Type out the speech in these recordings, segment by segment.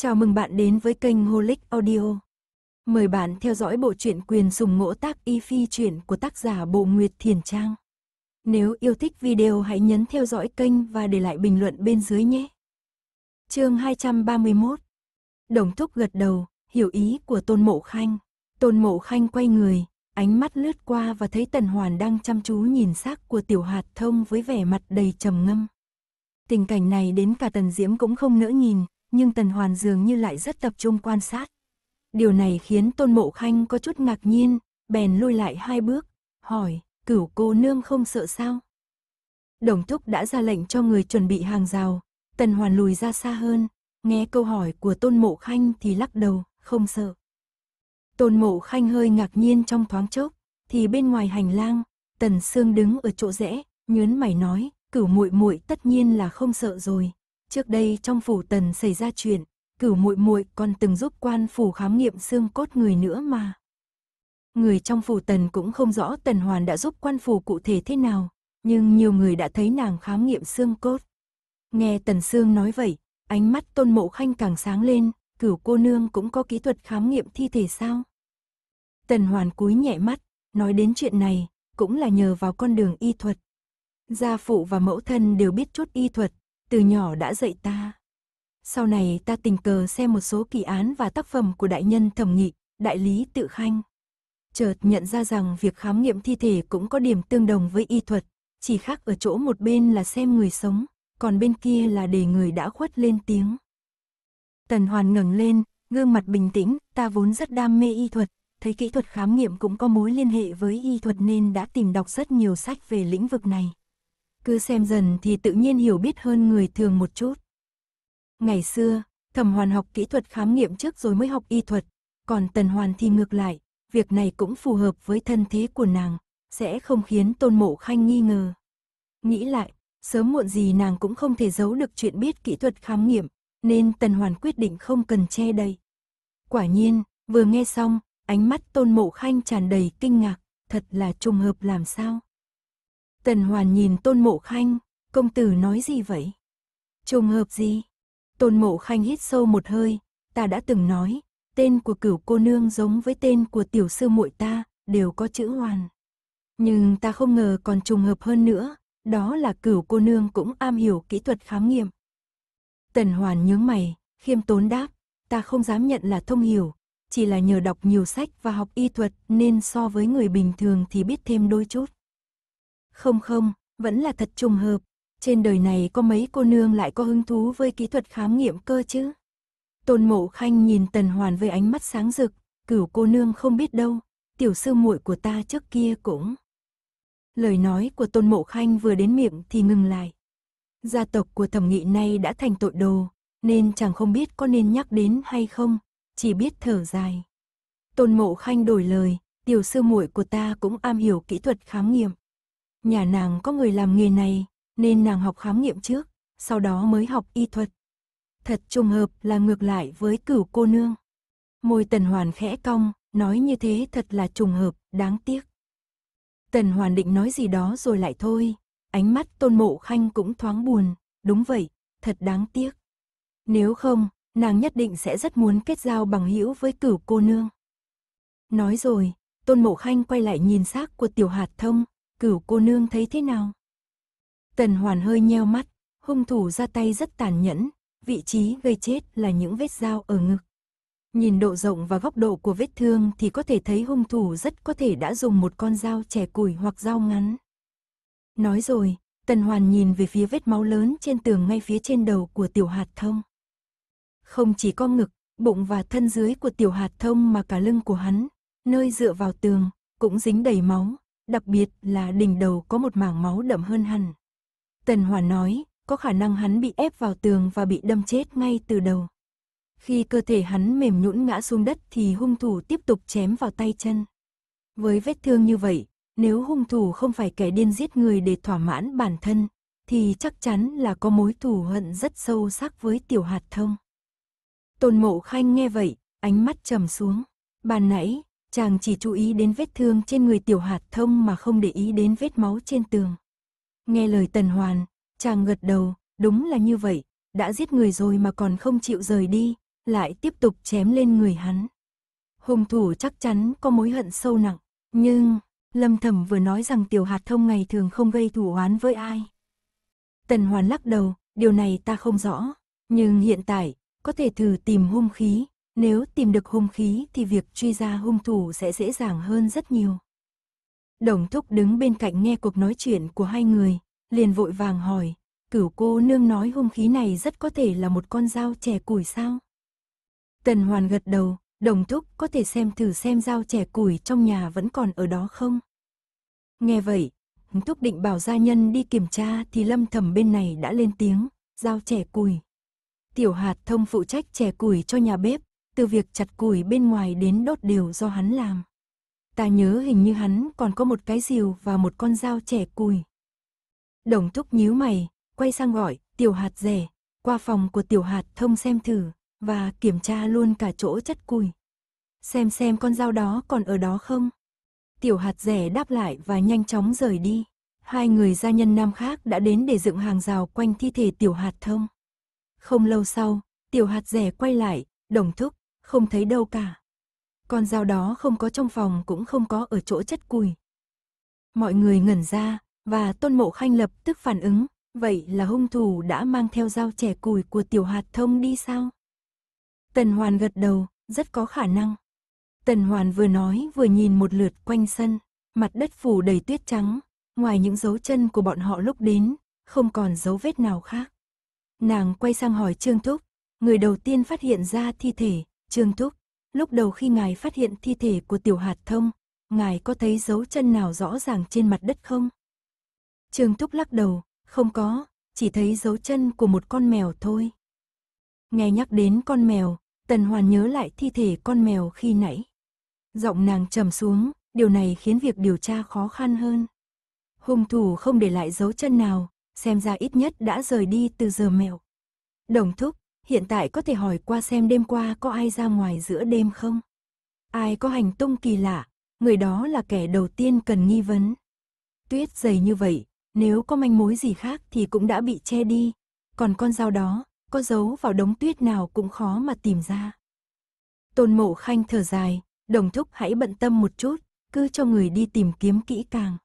Chào mừng bạn đến với kênh Holic Audio. Mời bạn theo dõi bộ truyện quyền sùng ngỗ tác y phi truyện của tác giả Bộ Nguyệt Thiền Trang. Nếu yêu thích video hãy nhấn theo dõi kênh và để lại bình luận bên dưới nhé. Chương 231. Đồng Thúc gật đầu, hiểu ý của Tôn Mộ Khanh. Tôn Mộ Khanh quay người, ánh mắt lướt qua và thấy Tần Hoàn đang chăm chú nhìn xác của Tiểu Hạt Thông với vẻ mặt đầy trầm ngâm. Tình cảnh này đến cả Tần Diễm cũng không nỡ nhìn, nhưng Tần Hoàn dường như lại rất tập trung quan sát. Điều này khiến Tôn Mộ Khanh có chút ngạc nhiên, bèn lùi lại hai bước, hỏi, cửu cô nương không sợ sao? Đồng Thúc đã ra lệnh cho người chuẩn bị hàng rào, Tần Hoàn lùi ra xa hơn, nghe câu hỏi của Tôn Mộ Khanh thì lắc đầu, không sợ. Tôn Mộ Khanh hơi ngạc nhiên trong thoáng chốc, thì bên ngoài hành lang, Tần Sương đứng ở chỗ rẽ, nhớn mày nói, cửu muội muội tất nhiên là không sợ rồi, Trước đây trong phủ tần xảy ra chuyện, cửu muội muội còn từng giúp quan phủ khám nghiệm xương cốt người nữa mà. Người trong phủ tần cũng không rõ tần hoàn đã giúp quan phủ cụ thể thế nào, nhưng nhiều người đã thấy nàng khám nghiệm xương cốt. Nghe tần xương nói vậy, ánh mắt tôn mộ khanh càng sáng lên, cửu cô nương cũng có kỹ thuật khám nghiệm thi thể sao? Tần hoàn cúi nhẹ mắt, nói đến chuyện này, cũng là nhờ vào con đường y thuật. Gia phụ và mẫu thân đều biết chút y thuật, từ nhỏ đã dạy ta. Sau này ta tình cờ xem một số kỳ án và tác phẩm của đại nhân thẩm nghị, đại lý tự khanh. Chợt nhận ra rằng việc khám nghiệm thi thể cũng có điểm tương đồng với y thuật, chỉ khác ở chỗ một bên là xem người sống, còn bên kia là để người đã khuất lên tiếng. Tần Hoàn ngẩng lên, gương mặt bình tĩnh, ta vốn rất đam mê y thuật, thấy kỹ thuật khám nghiệm cũng có mối liên hệ với y thuật nên đã tìm đọc rất nhiều sách về lĩnh vực này, cứ xem dần thì tự nhiên hiểu biết hơn người thường một chút. Ngày xưa, Thẩm Hoàn học kỹ thuật khám nghiệm trước rồi mới học y thuật, còn Tần Hoàn thì ngược lại, việc này cũng phù hợp với thân thế của nàng, sẽ không khiến Tôn Mộ Khanh nghi ngờ. Nghĩ lại, sớm muộn gì nàng cũng không thể giấu được chuyện biết kỹ thuật khám nghiệm, nên Tần Hoàn quyết định không cần che đậy. Quả nhiên, vừa nghe xong, ánh mắt Tôn Mộ Khanh tràn đầy kinh ngạc, thật là trùng hợp làm sao. Tần Hoàn nhìn Tôn Mộ Khanh, công tử nói gì vậy? Trùng hợp gì? Tôn Mộ Khanh hít sâu một hơi, ta đã từng nói, tên của cửu cô nương giống với tên của tiểu sư muội ta, đều có chữ hoàn. Nhưng ta không ngờ còn trùng hợp hơn nữa, đó là cửu cô nương cũng am hiểu kỹ thuật khám nghiệm. Tần Hoàn nhướng mày, khiêm tốn đáp, ta không dám nhận là thông hiểu, chỉ là nhờ đọc nhiều sách và học y thuật nên so với người bình thường thì biết thêm đôi chút. Không không, vẫn là thật trùng hợp. Trên đời này có mấy cô nương lại có hứng thú với kỹ thuật khám nghiệm cơ chứ. Tôn mộ khanh nhìn tần hoàn với ánh mắt sáng rực, cửu cô nương không biết đâu, tiểu sư muội của ta trước kia cũng. Lời nói của tôn mộ khanh vừa đến miệng thì ngừng lại. Gia tộc của thẩm nghị nay đã thành tội đồ, nên chẳng không biết có nên nhắc đến hay không, chỉ biết thở dài. Tôn mộ khanh đổi lời, tiểu sư muội của ta cũng am hiểu kỹ thuật khám nghiệm. Nhà nàng có người làm nghề này, nên nàng học khám nghiệm trước, sau đó mới học y thuật. Thật trùng hợp là ngược lại với cửu cô nương. Môi tần hoàn khẽ cong, nói như thế thật là trùng hợp, đáng tiếc. Tần hoàn định nói gì đó rồi lại thôi, ánh mắt tôn mộ khanh cũng thoáng buồn, đúng vậy, thật đáng tiếc. Nếu không, nàng nhất định sẽ rất muốn kết giao bằng hữu với cửu cô nương. Nói rồi, tôn mộ khanh quay lại nhìn xác của tiểu hạt thông, cửu cô nương thấy thế nào? Tần hoàn hơi nheo mắt, hung thủ ra tay rất tàn nhẫn, vị trí gây chết là những vết dao ở ngực. Nhìn độ rộng và góc độ của vết thương thì có thể thấy hung thủ rất có thể đã dùng một con dao chẻ củi hoặc dao ngắn. Nói rồi, Tần Hoàn nhìn về phía vết máu lớn trên tường ngay phía trên đầu của tiểu hạt thông. Không chỉ có ngực, bụng và thân dưới của tiểu hạt thông mà cả lưng của hắn, nơi dựa vào tường, cũng dính đầy máu, đặc biệt là đỉnh đầu có một mảng máu đậm hơn hẳn. Tần Hoàn nói, có khả năng hắn bị ép vào tường và bị đâm chết ngay từ đầu. Khi cơ thể hắn mềm nhũn ngã xuống đất thì hung thủ tiếp tục chém vào tay chân. Với vết thương như vậy, nếu hung thủ không phải kẻ điên giết người để thỏa mãn bản thân, thì chắc chắn là có mối thù hận rất sâu sắc với tiểu hạt thông. Tôn mộ khanh nghe vậy, ánh mắt trầm xuống. Bàn nãy, chàng chỉ chú ý đến vết thương trên người tiểu hạt thông mà không để ý đến vết máu trên tường. Nghe lời tần hoàn, chàng gật đầu, đúng là như vậy, đã giết người rồi mà còn không chịu rời đi, lại tiếp tục chém lên người hắn. hùng thủ chắc chắn có mối hận sâu nặng, nhưng Lâm Thẩm vừa nói rằng tiểu hạt thông ngày thường không gây thủ oán với ai. Tần hoàn lắc đầu, điều này ta không rõ, nhưng hiện tại, có thể thử tìm hung khí, nếu tìm được hung khí thì việc truy ra hung thủ sẽ dễ dàng hơn rất nhiều. Đồng thúc đứng bên cạnh nghe cuộc nói chuyện của hai người, liền vội vàng hỏi, cửu cô nương nói hung khí này rất có thể là một con dao trẻ củi sao? Tần Hoàn gật đầu, đồng thúc có thể xem thử xem dao trẻ củi trong nhà vẫn còn ở đó không? Nghe vậy, thúc định bảo gia nhân đi kiểm tra thì lâm thầm bên này đã lên tiếng, dao trẻ củi. Tiểu hạt thông phụ trách trẻ củi cho nhà bếp, từ việc chặt củi bên ngoài đến đốt đều do hắn làm. Ta nhớ hình như hắn còn có một cái rìu và một con dao trẻ củi. Đồng thúc nhíu mày, quay sang gọi, tiểu hạt rẻ, qua phòng của tiểu hạt thông xem thử, và kiểm tra luôn cả chỗ chất củi, Xem xem con dao đó còn ở đó không. Tiểu hạt rẻ đáp lại và nhanh chóng rời đi. Hai người gia nhân nam khác đã đến để dựng hàng rào quanh thi thể tiểu hạt thông. Không lâu sau, tiểu hạt rẻ quay lại, đồng thúc, không thấy đâu cả. Con dao đó không có trong phòng cũng không có ở chỗ chất cùi. Mọi người ngẩn ra, và Tôn Mộ Khanh lập tức phản ứng, vậy là hung thủ đã mang theo dao chẻ cùi của tiểu hạt thông đi sao? Tần Hoàn gật đầu, rất có khả năng. Tần Hoàn vừa nói vừa nhìn một lượt quanh sân, mặt đất phủ đầy tuyết trắng, ngoài những dấu chân của bọn họ lúc đến, không còn dấu vết nào khác. Nàng quay sang hỏi Trương Thúc, người đầu tiên phát hiện ra thi thể, Trương Thúc, lúc đầu khi ngài phát hiện thi thể của tiểu hạt thông, ngài có thấy dấu chân nào rõ ràng trên mặt đất không? Trương Thúc lắc đầu, không có, chỉ thấy dấu chân của một con mèo thôi. Nghe nhắc đến con mèo, Tần Hoàn nhớ lại thi thể con mèo khi nãy. Giọng nàng trầm xuống, điều này khiến việc điều tra khó khăn hơn. Hung thủ không để lại dấu chân nào, xem ra ít nhất đã rời đi từ giờ mèo. Đồng thúc, hiện tại có thể hỏi qua xem đêm qua có ai ra ngoài giữa đêm không? Ai có hành tung kỳ lạ, người đó là kẻ đầu tiên cần nghi vấn. Tuyết dày như vậy, nếu có manh mối gì khác thì cũng đã bị che đi, còn con dao đó, có giấu vào đống tuyết nào cũng khó mà tìm ra. Tôn Mộ Khanh thở dài, đồng thúc hãy bận tâm một chút, cứ cho người đi tìm kiếm kỹ càng.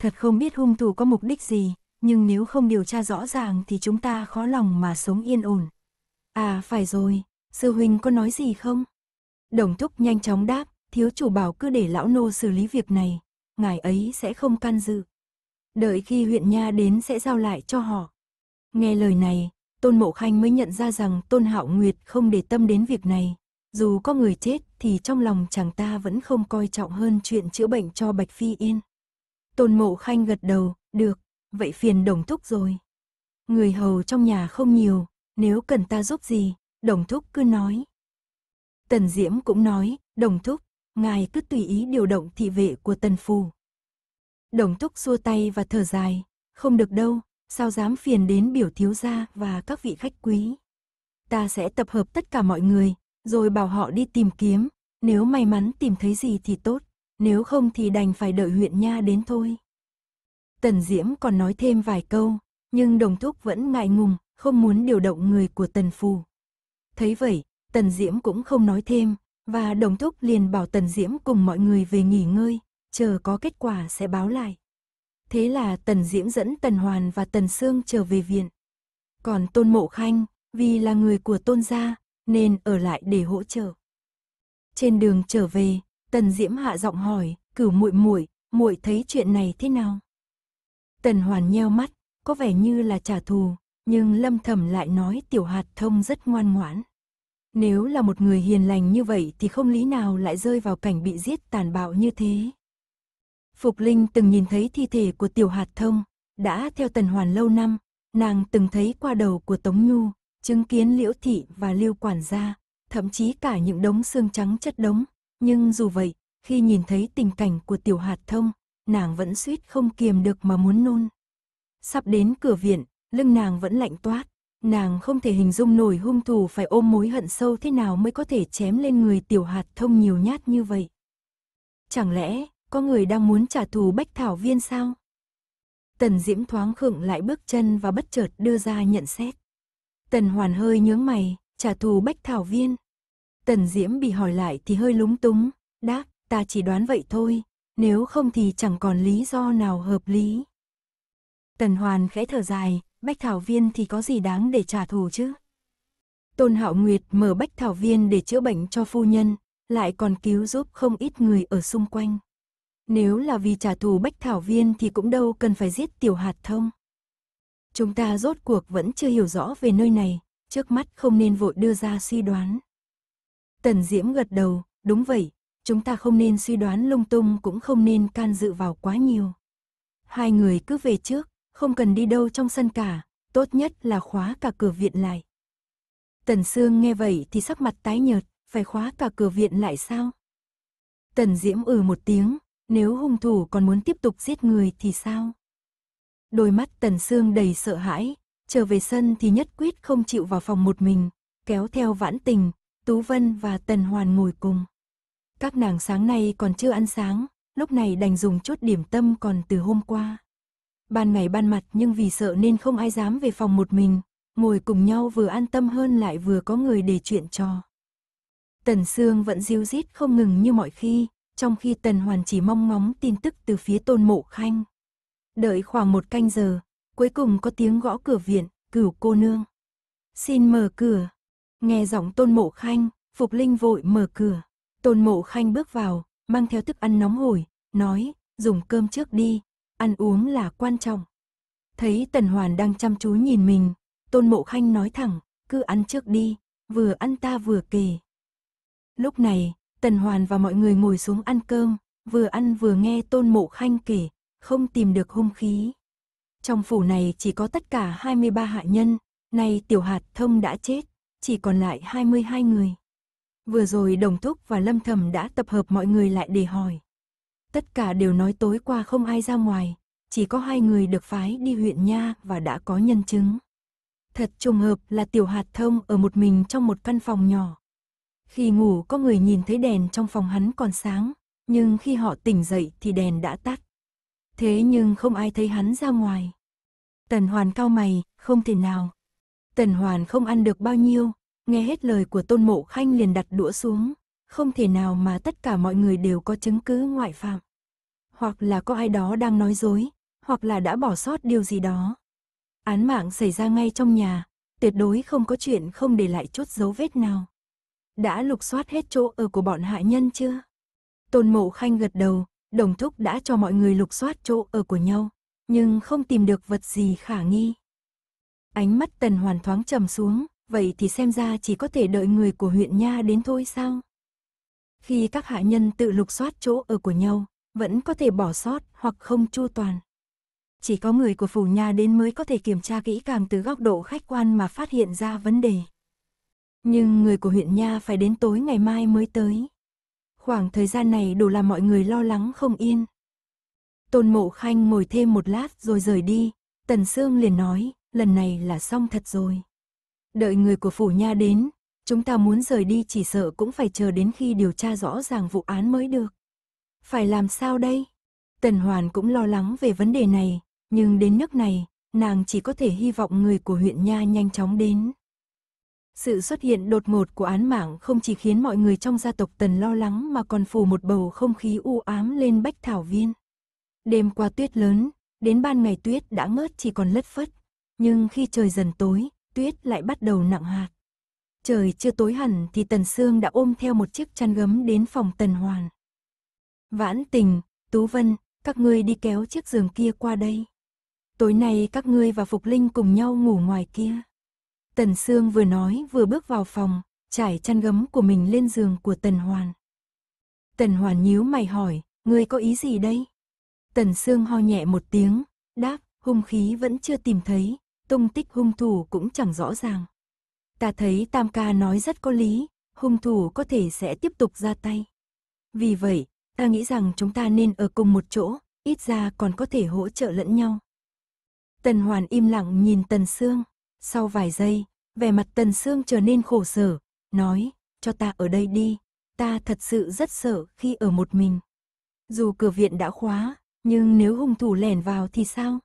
Thật không biết hung thủ có mục đích gì, nhưng nếu không điều tra rõ ràng thì chúng ta khó lòng mà sống yên ổn. À phải rồi, sư huynh có nói gì không? Đồng thúc nhanh chóng đáp, thiếu chủ bảo cứ để lão nô xử lý việc này, ngài ấy sẽ không can dự. Đợi khi huyện nha đến sẽ giao lại cho họ. Nghe lời này, Tôn Mộ Khanh mới nhận ra rằng Tôn Hạo Nguyệt không để tâm đến việc này. Dù có người chết thì trong lòng chàng ta vẫn không coi trọng hơn chuyện chữa bệnh cho Bạch Phi Yên. Tôn Mộ Khanh gật đầu, được, vậy phiền đồng thúc rồi. Người hầu trong nhà không nhiều, nếu cần ta giúp gì, đồng thúc cứ nói. Tần Diễm cũng nói, đồng thúc, ngài cứ tùy ý điều động thị vệ của tần phù. Đồng thúc xua tay và thở dài, không được đâu, sao dám phiền đến biểu thiếu gia và các vị khách quý. Ta sẽ tập hợp tất cả mọi người, rồi bảo họ đi tìm kiếm, nếu may mắn tìm thấy gì thì tốt, nếu không thì đành phải đợi huyện nha đến thôi. Tần Diễm còn nói thêm vài câu, nhưng đồng thúc vẫn ngại ngùng, không muốn điều động người của Tần Phù. Thấy vậy, Tần Diễm cũng không nói thêm, và Đồng Thúc liền bảo Tần Diễm cùng mọi người về nghỉ ngơi, chờ có kết quả sẽ báo lại. Thế là Tần Diễm dẫn Tần Hoàn và Tần Sương trở về viện. Còn Tôn Mộ Khanh, vì là người của Tôn gia, nên ở lại để hỗ trợ. Trên đường trở về, Tần Diễm hạ giọng hỏi, "Cửu muội muội, muội thấy chuyện này thế nào?" Tần Hoàn nheo mắt, có vẻ như là trả thù, nhưng lâm thầm lại nói tiểu hạt thông rất ngoan ngoãn. Nếu là một người hiền lành như vậy thì không lý nào lại rơi vào cảnh bị giết tàn bạo như thế. Phục Linh từng nhìn thấy thi thể của tiểu hạt thông, đã theo tần hoàn lâu năm, nàng từng thấy qua đầu của Tống Nhu, chứng kiến liễu thị và lưu quản gia, thậm chí cả những đống xương trắng chất đống. Nhưng dù vậy, khi nhìn thấy tình cảnh của tiểu hạt thông, nàng vẫn suýt không kiềm được mà muốn nôn. Sắp đến cửa viện, lưng nàng vẫn lạnh toát. Nàng không thể hình dung nổi hung thủ phải ôm mối hận sâu thế nào mới có thể chém lên người tiểu hạt thông nhiều nhát như vậy. Chẳng lẽ, có người đang muốn trả thù bách thảo viên sao? Tần Diễm thoáng khựng lại bước chân và bất chợt đưa ra nhận xét. Tần Hoàn hơi nhướng mày, trả thù bách thảo viên. Tần Diễm bị hỏi lại thì hơi lúng túng, đáp, ta chỉ đoán vậy thôi, nếu không thì chẳng còn lý do nào hợp lý. Tần Hoàn khẽ thở dài, bách thảo viên thì có gì đáng để trả thù chứ? Tôn Hạo Nguyệt mở bách thảo viên để chữa bệnh cho phu nhân, lại còn cứu giúp không ít người ở xung quanh. Nếu là vì trả thù bách thảo viên thì cũng đâu cần phải giết tiểu hạt thông. Chúng ta rốt cuộc vẫn chưa hiểu rõ về nơi này, trước mắt không nên vội đưa ra suy đoán. Tần Diễm gật đầu, đúng vậy, chúng ta không nên suy đoán lung tung cũng không nên can dự vào quá nhiều. Hai người cứ về trước, không cần đi đâu trong sân cả, tốt nhất là khóa cả cửa viện lại. Tần Sương nghe vậy thì sắc mặt tái nhợt, phải khóa cả cửa viện lại sao? Tần Diễm ừ một tiếng, nếu hung thủ còn muốn tiếp tục giết người thì sao? Đôi mắt Tần Sương đầy sợ hãi, trở về sân thì nhất quyết không chịu vào phòng một mình, kéo theo vãn tình, Tú Vân và Tần Hoàn ngồi cùng. Các nàng sáng nay còn chưa ăn sáng, lúc này đành dùng chút điểm tâm còn từ hôm qua. Ban ngày ban mặt nhưng vì sợ nên không ai dám về phòng một mình, ngồi cùng nhau vừa an tâm hơn lại vừa có người để chuyện cho Tần Sương vẫn diêu dít không ngừng như mọi khi, trong khi Tần Hoàn chỉ mong ngóng tin tức từ phía Tôn Mộ Khanh. Đợi khoảng một canh giờ, cuối cùng có tiếng gõ cửa viện, cửu cô nương. Xin mở cửa. Nghe giọng Tôn Mộ Khanh, Phục Linh vội mở cửa. Tôn Mộ Khanh bước vào, mang theo thức ăn nóng hổi, nói, dùng cơm trước đi, ăn uống là quan trọng. Thấy Tần Hoàn đang chăm chú nhìn mình, Tôn Mộ Khanh nói thẳng, cứ ăn trước đi, vừa ăn ta vừa kể. Lúc này, Tần Hoàn và mọi người ngồi xuống ăn cơm, vừa ăn vừa nghe Tôn Mộ Khanh kể, không tìm được hung khí. Trong phủ này chỉ có tất cả 23 hạ nhân, nay Tiểu Hạt Thông đã chết, chỉ còn lại 22 người. Vừa rồi Đồng Thúc và Lâm Thầm đã tập hợp mọi người lại để hỏi. Tất cả đều nói tối qua không ai ra ngoài, chỉ có hai người được phái đi huyện Nha và đã có nhân chứng. Thật trùng hợp là Tiểu Hạt Thông ở một mình trong một căn phòng nhỏ. Khi ngủ có người nhìn thấy đèn trong phòng hắn còn sáng, nhưng khi họ tỉnh dậy thì đèn đã tắt. Thế nhưng không ai thấy hắn ra ngoài. Tần Hoàn cao mày, không thể nào. Tần Hoàn không ăn được bao nhiêu, nghe hết lời của Tôn Mộ Khanh liền đặt đũa xuống. Không thể nào mà tất cả mọi người đều có chứng cứ ngoại phạm hoặc là có ai đó đang nói dối, hoặc là đã bỏ sót điều gì đó. Án mạng xảy ra ngay trong nhà, tuyệt đối không có chuyện không để lại chút dấu vết nào. Đã lục soát hết chỗ ở của bọn hạ nhân chưa? Tôn Mộ Khanh gật đầu, đồng thúc đã cho mọi người lục soát chỗ ở của nhau, nhưng không tìm được vật gì khả nghi. Ánh mắt Tần Hoàn thoáng trầm xuống, vậy thì xem ra chỉ có thể đợi người của huyện Nha đến thôi sao? Khi các hạ nhân tự lục soát chỗ ở của nhau, vẫn có thể bỏ sót hoặc không chu toàn. Chỉ có người của phủ nhà đến mới có thể kiểm tra kỹ càng từ góc độ khách quan mà phát hiện ra vấn đề. Nhưng người của huyện nha phải đến tối ngày mai mới tới. Khoảng thời gian này đủ làm mọi người lo lắng không yên. Tôn Mộ Khanh ngồi thêm một lát rồi rời đi, Tần Sương liền nói, lần này là xong thật rồi. Đợi người của phủ nha đến, chúng ta muốn rời đi chỉ sợ cũng phải chờ đến khi điều tra rõ ràng vụ án mới được. Phải làm sao đây? Tần Hoàn cũng lo lắng về vấn đề này, nhưng đến nước này, nàng chỉ có thể hy vọng người của huyện Nha nhanh chóng đến. Sự xuất hiện đột ngột của án mạng không chỉ khiến mọi người trong gia tộc Tần lo lắng mà còn phủ một bầu không khí u ám lên bách thảo viên. Đêm qua tuyết lớn, đến ban ngày tuyết đã ngớt chỉ còn lất phất, nhưng khi trời dần tối, tuyết lại bắt đầu nặng hạt. Trời chưa tối hẳn thì Tần Sương đã ôm theo một chiếc chăn gấm đến phòng Tần Hoàn. Vãn tình, Tú Vân, các ngươi đi kéo chiếc giường kia qua đây. Tối nay các ngươi và Phục Linh cùng nhau ngủ ngoài kia. Tần Sương vừa nói vừa bước vào phòng, trải chăn gấm của mình lên giường của Tần Hoàn. Tần Hoàn nhíu mày hỏi, ngươi có ý gì đây? Tần Sương ho nhẹ một tiếng, đáp, hung khí vẫn chưa tìm thấy, tung tích hung thủ cũng chẳng rõ ràng. Ta thấy Tam Ca nói rất có lý, hung thủ có thể sẽ tiếp tục ra tay. Vì vậy, ta nghĩ rằng chúng ta nên ở cùng một chỗ, ít ra còn có thể hỗ trợ lẫn nhau. Tần Hoàn im lặng nhìn Tần Sương, sau vài giây, vẻ mặt Tần Sương trở nên khổ sở, nói, cho ta ở đây đi, ta thật sự rất sợ khi ở một mình. Dù cửa viện đã khóa, nhưng nếu hung thủ lẻn vào thì sao?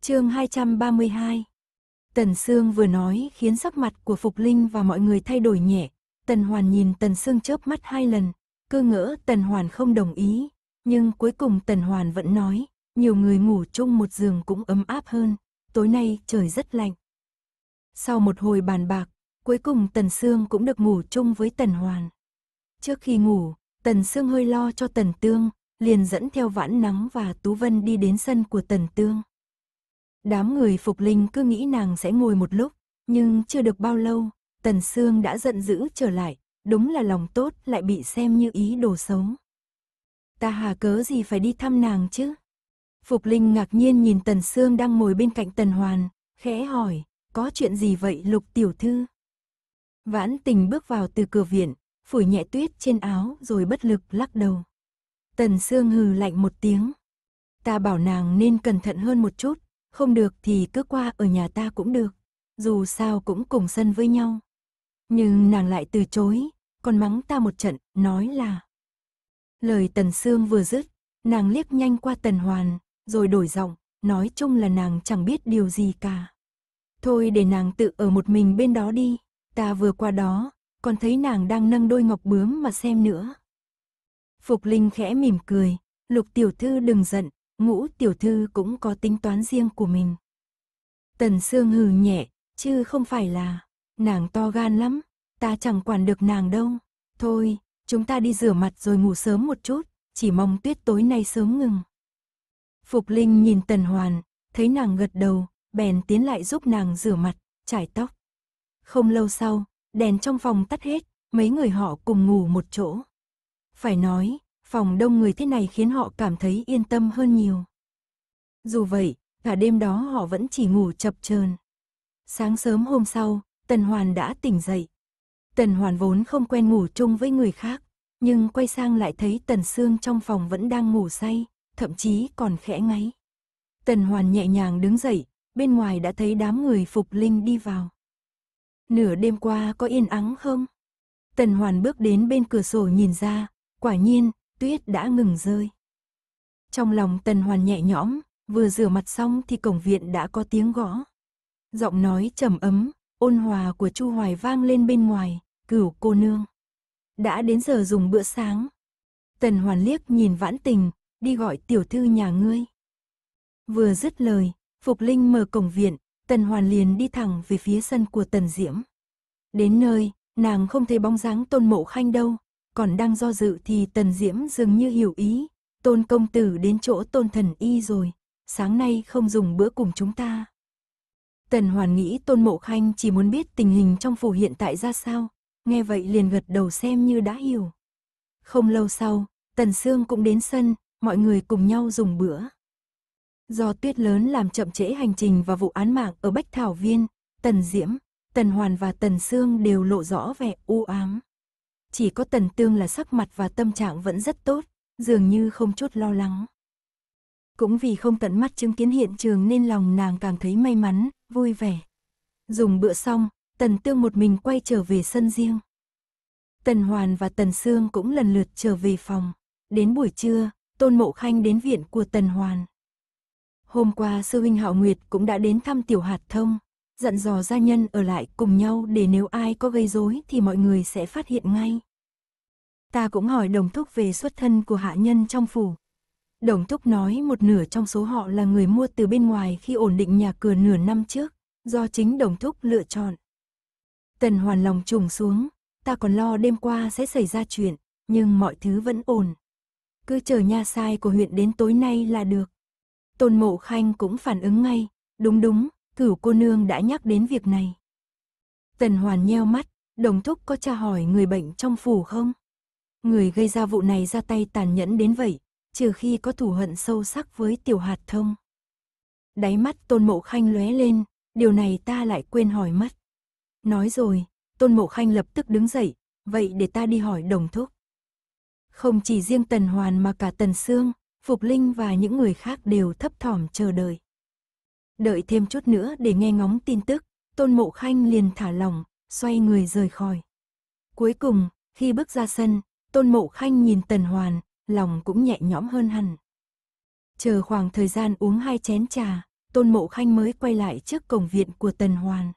chương 232 Tần Sương vừa nói khiến sắc mặt của Phục Linh và mọi người thay đổi nhẹ, Tần Hoàn nhìn Tần Sương chớp mắt hai lần, Cơ ngỡ Tần Hoàn không đồng ý, nhưng cuối cùng Tần Hoàn vẫn nói, nhiều người ngủ chung một giường cũng ấm áp hơn, tối nay trời rất lạnh. Sau một hồi bàn bạc, cuối cùng Tần Sương cũng được ngủ chung với Tần Hoàn. Trước khi ngủ, Tần Sương hơi lo cho Tần Tương, liền dẫn theo Vãn Nắng và Tú Vân đi đến sân của Tần Tương. Đám người phục linh cứ nghĩ nàng sẽ ngồi một lúc, nhưng chưa được bao lâu, Tần Sương đã giận dữ trở lại, đúng là lòng tốt lại bị xem như ý đồ xấu. Ta hà cớ gì phải đi thăm nàng chứ? Phục Linh ngạc nhiên nhìn Tần Sương đang ngồi bên cạnh Tần Hoàn, khẽ hỏi, có chuyện gì vậy Lục Tiểu Thư? Vãn tình bước vào từ cửa viện, phủi nhẹ tuyết trên áo rồi bất lực lắc đầu. Tần Sương hừ lạnh một tiếng. Ta bảo nàng nên cẩn thận hơn một chút, không được thì cứ qua ở nhà ta cũng được, dù sao cũng cùng sân với nhau. Nhưng nàng lại từ chối, còn mắng ta một trận, nói là. Lời Tần Sương vừa dứt, nàng liếc nhanh qua Tần Hoàn, rồi đổi giọng, nói chung là nàng chẳng biết điều gì cả. Thôi để nàng tự ở một mình bên đó đi, ta vừa qua đó, còn thấy nàng đang nâng đôi ngọc bướm mà xem nữa. Phục Linh khẽ mỉm cười, lục tiểu thư đừng giận, ngũ tiểu thư cũng có tính toán riêng của mình. Tần Sương hừ nhẹ, chứ không phải là, nàng to gan lắm, ta chẳng quản được nàng đâu. Thôi, chúng ta đi rửa mặt rồi ngủ sớm một chút, chỉ mong tuyết tối nay sớm ngừng. Phục Linh nhìn Tần Hoàn, thấy nàng gật đầu, bèn tiến lại giúp nàng rửa mặt, chải tóc. Không lâu sau, đèn trong phòng tắt hết, mấy người họ cùng ngủ một chỗ. Phải nói, phòng đông người thế này khiến họ cảm thấy yên tâm hơn nhiều. Dù vậy, cả đêm đó họ vẫn chỉ ngủ chập chờn. Sáng sớm hôm sau, Tần Hoàn đã tỉnh dậy, Tần Hoàn vốn không quen ngủ chung với người khác, nhưng quay sang lại thấy Tần Sương trong phòng vẫn đang ngủ say, thậm chí còn khẽ ngáy. Tần Hoàn nhẹ nhàng đứng dậy, bên ngoài đã thấy đám người Phục Linh đi vào. Nửa đêm qua có yên ắng không? Tần Hoàn bước đến bên cửa sổ nhìn ra, quả nhiên, tuyết đã ngừng rơi. Trong lòng Tần Hoàn nhẹ nhõm, vừa rửa mặt xong thì cổng viện đã có tiếng gõ. Giọng nói trầm ấm, ôn hòa của Chu Hoài vang lên bên ngoài, Cửu cô nương. Đã đến giờ dùng bữa sáng. Tần hoàn liếc nhìn vãn tình, đi gọi tiểu thư nhà ngươi. Vừa dứt lời, Phục Linh mở cổng viện, Tần Hoàn liền đi thẳng về phía sân của Tần Diễm. Đến nơi, nàng không thấy bóng dáng Tôn Mộ Khanh đâu, còn đang do dự thì Tần Diễm dường như hiểu ý, Tôn công tử đến chỗ Tôn thần y rồi, sáng nay không dùng bữa cùng chúng ta. Tần Hoàn nghĩ Tôn Mộ Khanh chỉ muốn biết tình hình trong phủ hiện tại ra sao, nghe vậy liền gật đầu xem như đã hiểu. Không lâu sau, Tần Sương cũng đến sân, mọi người cùng nhau dùng bữa. Do tuyết lớn làm chậm trễ hành trình và vụ án mạng ở Bách Thảo Viên, Tần Diễm, Tần Hoàn và Tần Sương đều lộ rõ vẻ u ám. Chỉ có Tần Tương là sắc mặt và tâm trạng vẫn rất tốt, dường như không chút lo lắng. Cũng vì không tận mắt chứng kiến hiện trường nên lòng nàng càng thấy may mắn, vui vẻ. Dùng bữa xong, Tần Tương một mình quay trở về sân riêng. Tần Hoàn và Tần Sương cũng lần lượt trở về phòng. Đến buổi trưa, Tôn Mộ Khanh đến viện của Tần Hoàn. Hôm qua sư huynh Hạo Nguyệt cũng đã đến thăm Tiểu Hạt Thông, dặn dò gia nhân ở lại cùng nhau để nếu ai có gây rối thì mọi người sẽ phát hiện ngay. Ta cũng hỏi đồng thúc về xuất thân của hạ nhân trong phủ. Đồng thúc nói một nửa trong số họ là người mua từ bên ngoài khi ổn định nhà cửa nửa năm trước, do chính đồng thúc lựa chọn. Tần hoàn lòng trùng xuống, ta còn lo đêm qua sẽ xảy ra chuyện, nhưng mọi thứ vẫn ổn. Cứ chờ nha sai của huyện đến tối nay là được. Tôn mộ khanh cũng phản ứng ngay, đúng đúng, cửu cô nương đã nhắc đến việc này. Tần hoàn nheo mắt, đồng thúc có tra hỏi người bệnh trong phủ không? Người gây ra vụ này ra tay tàn nhẫn đến vậy, trừ khi có thù hận sâu sắc với tiểu hạt thông. Đáy mắt tôn mộ khanh lóe lên, điều này ta lại quên hỏi mất. Nói rồi, Tôn Mộ Khanh lập tức đứng dậy, vậy để ta đi hỏi đồng thúc. Không chỉ riêng Tần Hoàn mà cả Tần Sương, Phục Linh và những người khác đều thấp thỏm chờ đợi. Đợi thêm chút nữa để nghe ngóng tin tức, Tôn Mộ Khanh liền thả lỏng, xoay người rời khỏi. Cuối cùng, khi bước ra sân, Tôn Mộ Khanh nhìn Tần Hoàn, lòng cũng nhẹ nhõm hơn hẳn. Chờ khoảng thời gian uống hai chén trà, Tôn Mộ Khanh mới quay lại trước cổng viện của Tần Hoàn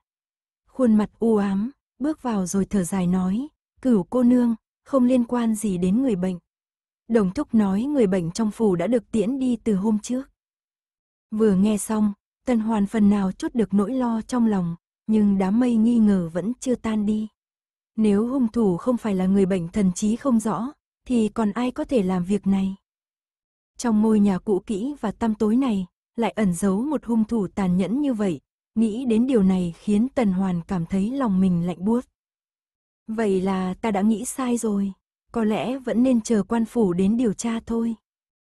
khuôn mặt u ám, bước vào rồi thở dài nói, cửu cô nương, không liên quan gì đến người bệnh. Đồng thúc nói người bệnh trong phủ đã được tiễn đi từ hôm trước. Vừa nghe xong, tân Hoàn phần nào chút được nỗi lo trong lòng, nhưng đám mây nghi ngờ vẫn chưa tan đi. Nếu hung thủ không phải là người bệnh thần trí không rõ, thì còn ai có thể làm việc này? Trong ngôi nhà cũ kỹ và tăm tối này, lại ẩn giấu một hung thủ tàn nhẫn như vậy, Nghĩ đến điều này khiến Tần Hoàn cảm thấy lòng mình lạnh buốt. Vậy là ta đã nghĩ sai rồi, có lẽ vẫn nên chờ quan phủ đến điều tra thôi.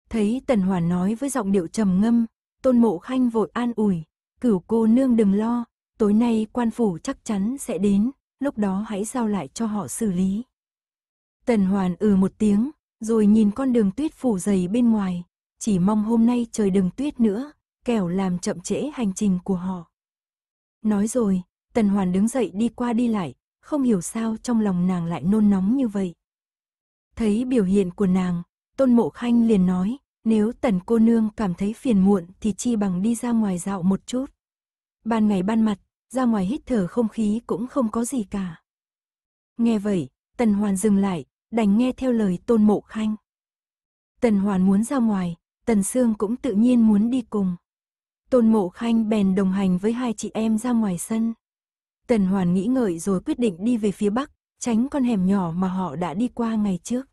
Thấy Tần Hoàn nói với giọng điệu trầm ngâm, Tôn Mộ Khanh vội an ủi, cửu cô nương đừng lo, tối nay quan phủ chắc chắn sẽ đến, lúc đó hãy giao lại cho họ xử lý. Tần Hoàn ừ một tiếng, rồi nhìn con đường tuyết phủ dày bên ngoài, chỉ mong hôm nay trời đừng tuyết nữa, kẻo làm chậm trễ hành trình của họ. Nói rồi, Tần Hoàn đứng dậy đi qua đi lại, không hiểu sao trong lòng nàng lại nôn nóng như vậy. Thấy biểu hiện của nàng, Tôn Mộ Khanh liền nói, nếu Tần cô nương cảm thấy phiền muộn thì chi bằng đi ra ngoài dạo một chút. Ban ngày ban mặt, ra ngoài hít thở không khí cũng không có gì cả. Nghe vậy, Tần Hoàn dừng lại, đành nghe theo lời Tôn Mộ Khanh. Tần Hoàn muốn ra ngoài, Tần Sương cũng tự nhiên muốn đi cùng. Tôn Mộ Khanh bèn đồng hành với hai chị em ra ngoài sân. Tần Hoàn nghĩ ngợi rồi quyết định đi về phía bắc, tránh con hẻm nhỏ mà họ đã đi qua ngày trước.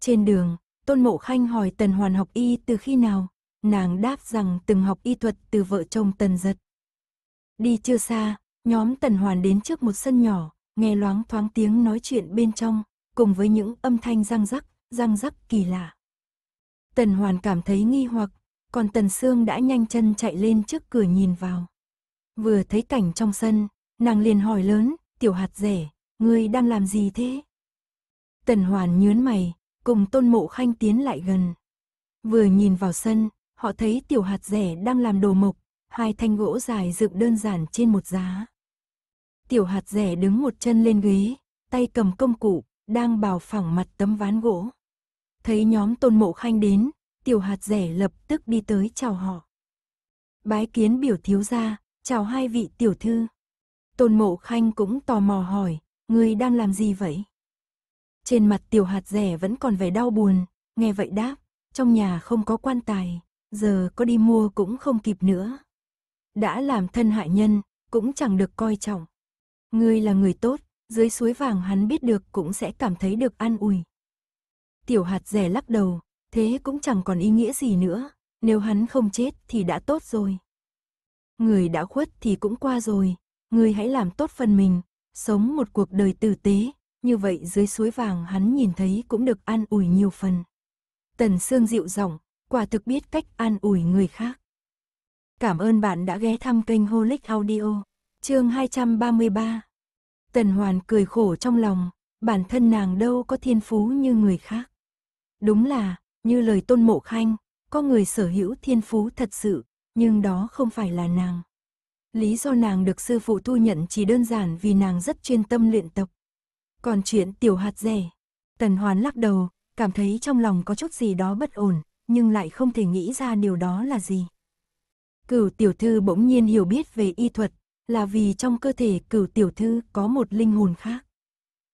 Trên đường, Tôn Mộ Khanh hỏi Tần Hoàn học y từ khi nào, nàng đáp rằng từng học y thuật từ vợ chồng Tần Giật. Đi chưa xa, nhóm Tần Hoàn đến trước một sân nhỏ, nghe loáng thoáng tiếng nói chuyện bên trong, cùng với những âm thanh răng rắc, răng rắc kỳ lạ. Tần Hoàn cảm thấy nghi hoặc, còn Tần Sương đã nhanh chân chạy lên trước cửa nhìn vào. Vừa thấy cảnh trong sân, nàng liền hỏi lớn, tiểu hạt rẻ, ngươi đang làm gì thế? Tần Hoàn nhớn mày, cùng tôn mộ khanh tiến lại gần. Vừa nhìn vào sân, họ thấy tiểu hạt rẻ đang làm đồ mộc, hai thanh gỗ dài dựng đơn giản trên một giá. Tiểu hạt rẻ đứng một chân lên ghế, tay cầm công cụ, đang bào phẳng mặt tấm ván gỗ. Thấy nhóm tôn mộ khanh đến, tiểu hạt rẻ lập tức đi tới chào họ. Bái kiến biểu thiếu gia, chào hai vị tiểu thư. Tôn mộ khanh cũng tò mò hỏi, ngươi đang làm gì vậy? Trên mặt tiểu hạt rẻ vẫn còn vẻ đau buồn, nghe vậy đáp, trong nhà không có quan tài, giờ có đi mua cũng không kịp nữa. Đã làm thân hại nhân, cũng chẳng được coi trọng. Ngươi là người tốt, dưới suối vàng hắn biết được cũng sẽ cảm thấy được an ủi. Tiểu hạt rẻ lắc đầu, thế cũng chẳng còn ý nghĩa gì nữa, nếu hắn không chết thì đã tốt rồi. Người đã khuất thì cũng qua rồi, người hãy làm tốt phần mình, sống một cuộc đời tử tế, như vậy dưới suối vàng hắn nhìn thấy cũng được an ủi nhiều phần. Tần Sương dịu giọng, quả thực biết cách an ủi người khác. Cảm ơn bạn đã ghé thăm kênh Holic Audio, chương 233. Tần Hoàn cười khổ trong lòng, bản thân nàng đâu có thiên phú như người khác. Đúng là, như lời tôn mộ khanh, có người sở hữu thiên phú thật sự, nhưng đó không phải là nàng. Lý do nàng được sư phụ thu nhận chỉ đơn giản vì nàng rất chuyên tâm luyện tập. Còn chuyện tiểu hạt rẻ, tần hoán lắc đầu, cảm thấy trong lòng có chút gì đó bất ổn, nhưng lại không thể nghĩ ra điều đó là gì. Cửu tiểu thư bỗng nhiên hiểu biết về y thuật, là vì trong cơ thể cửu tiểu thư có một linh hồn khác.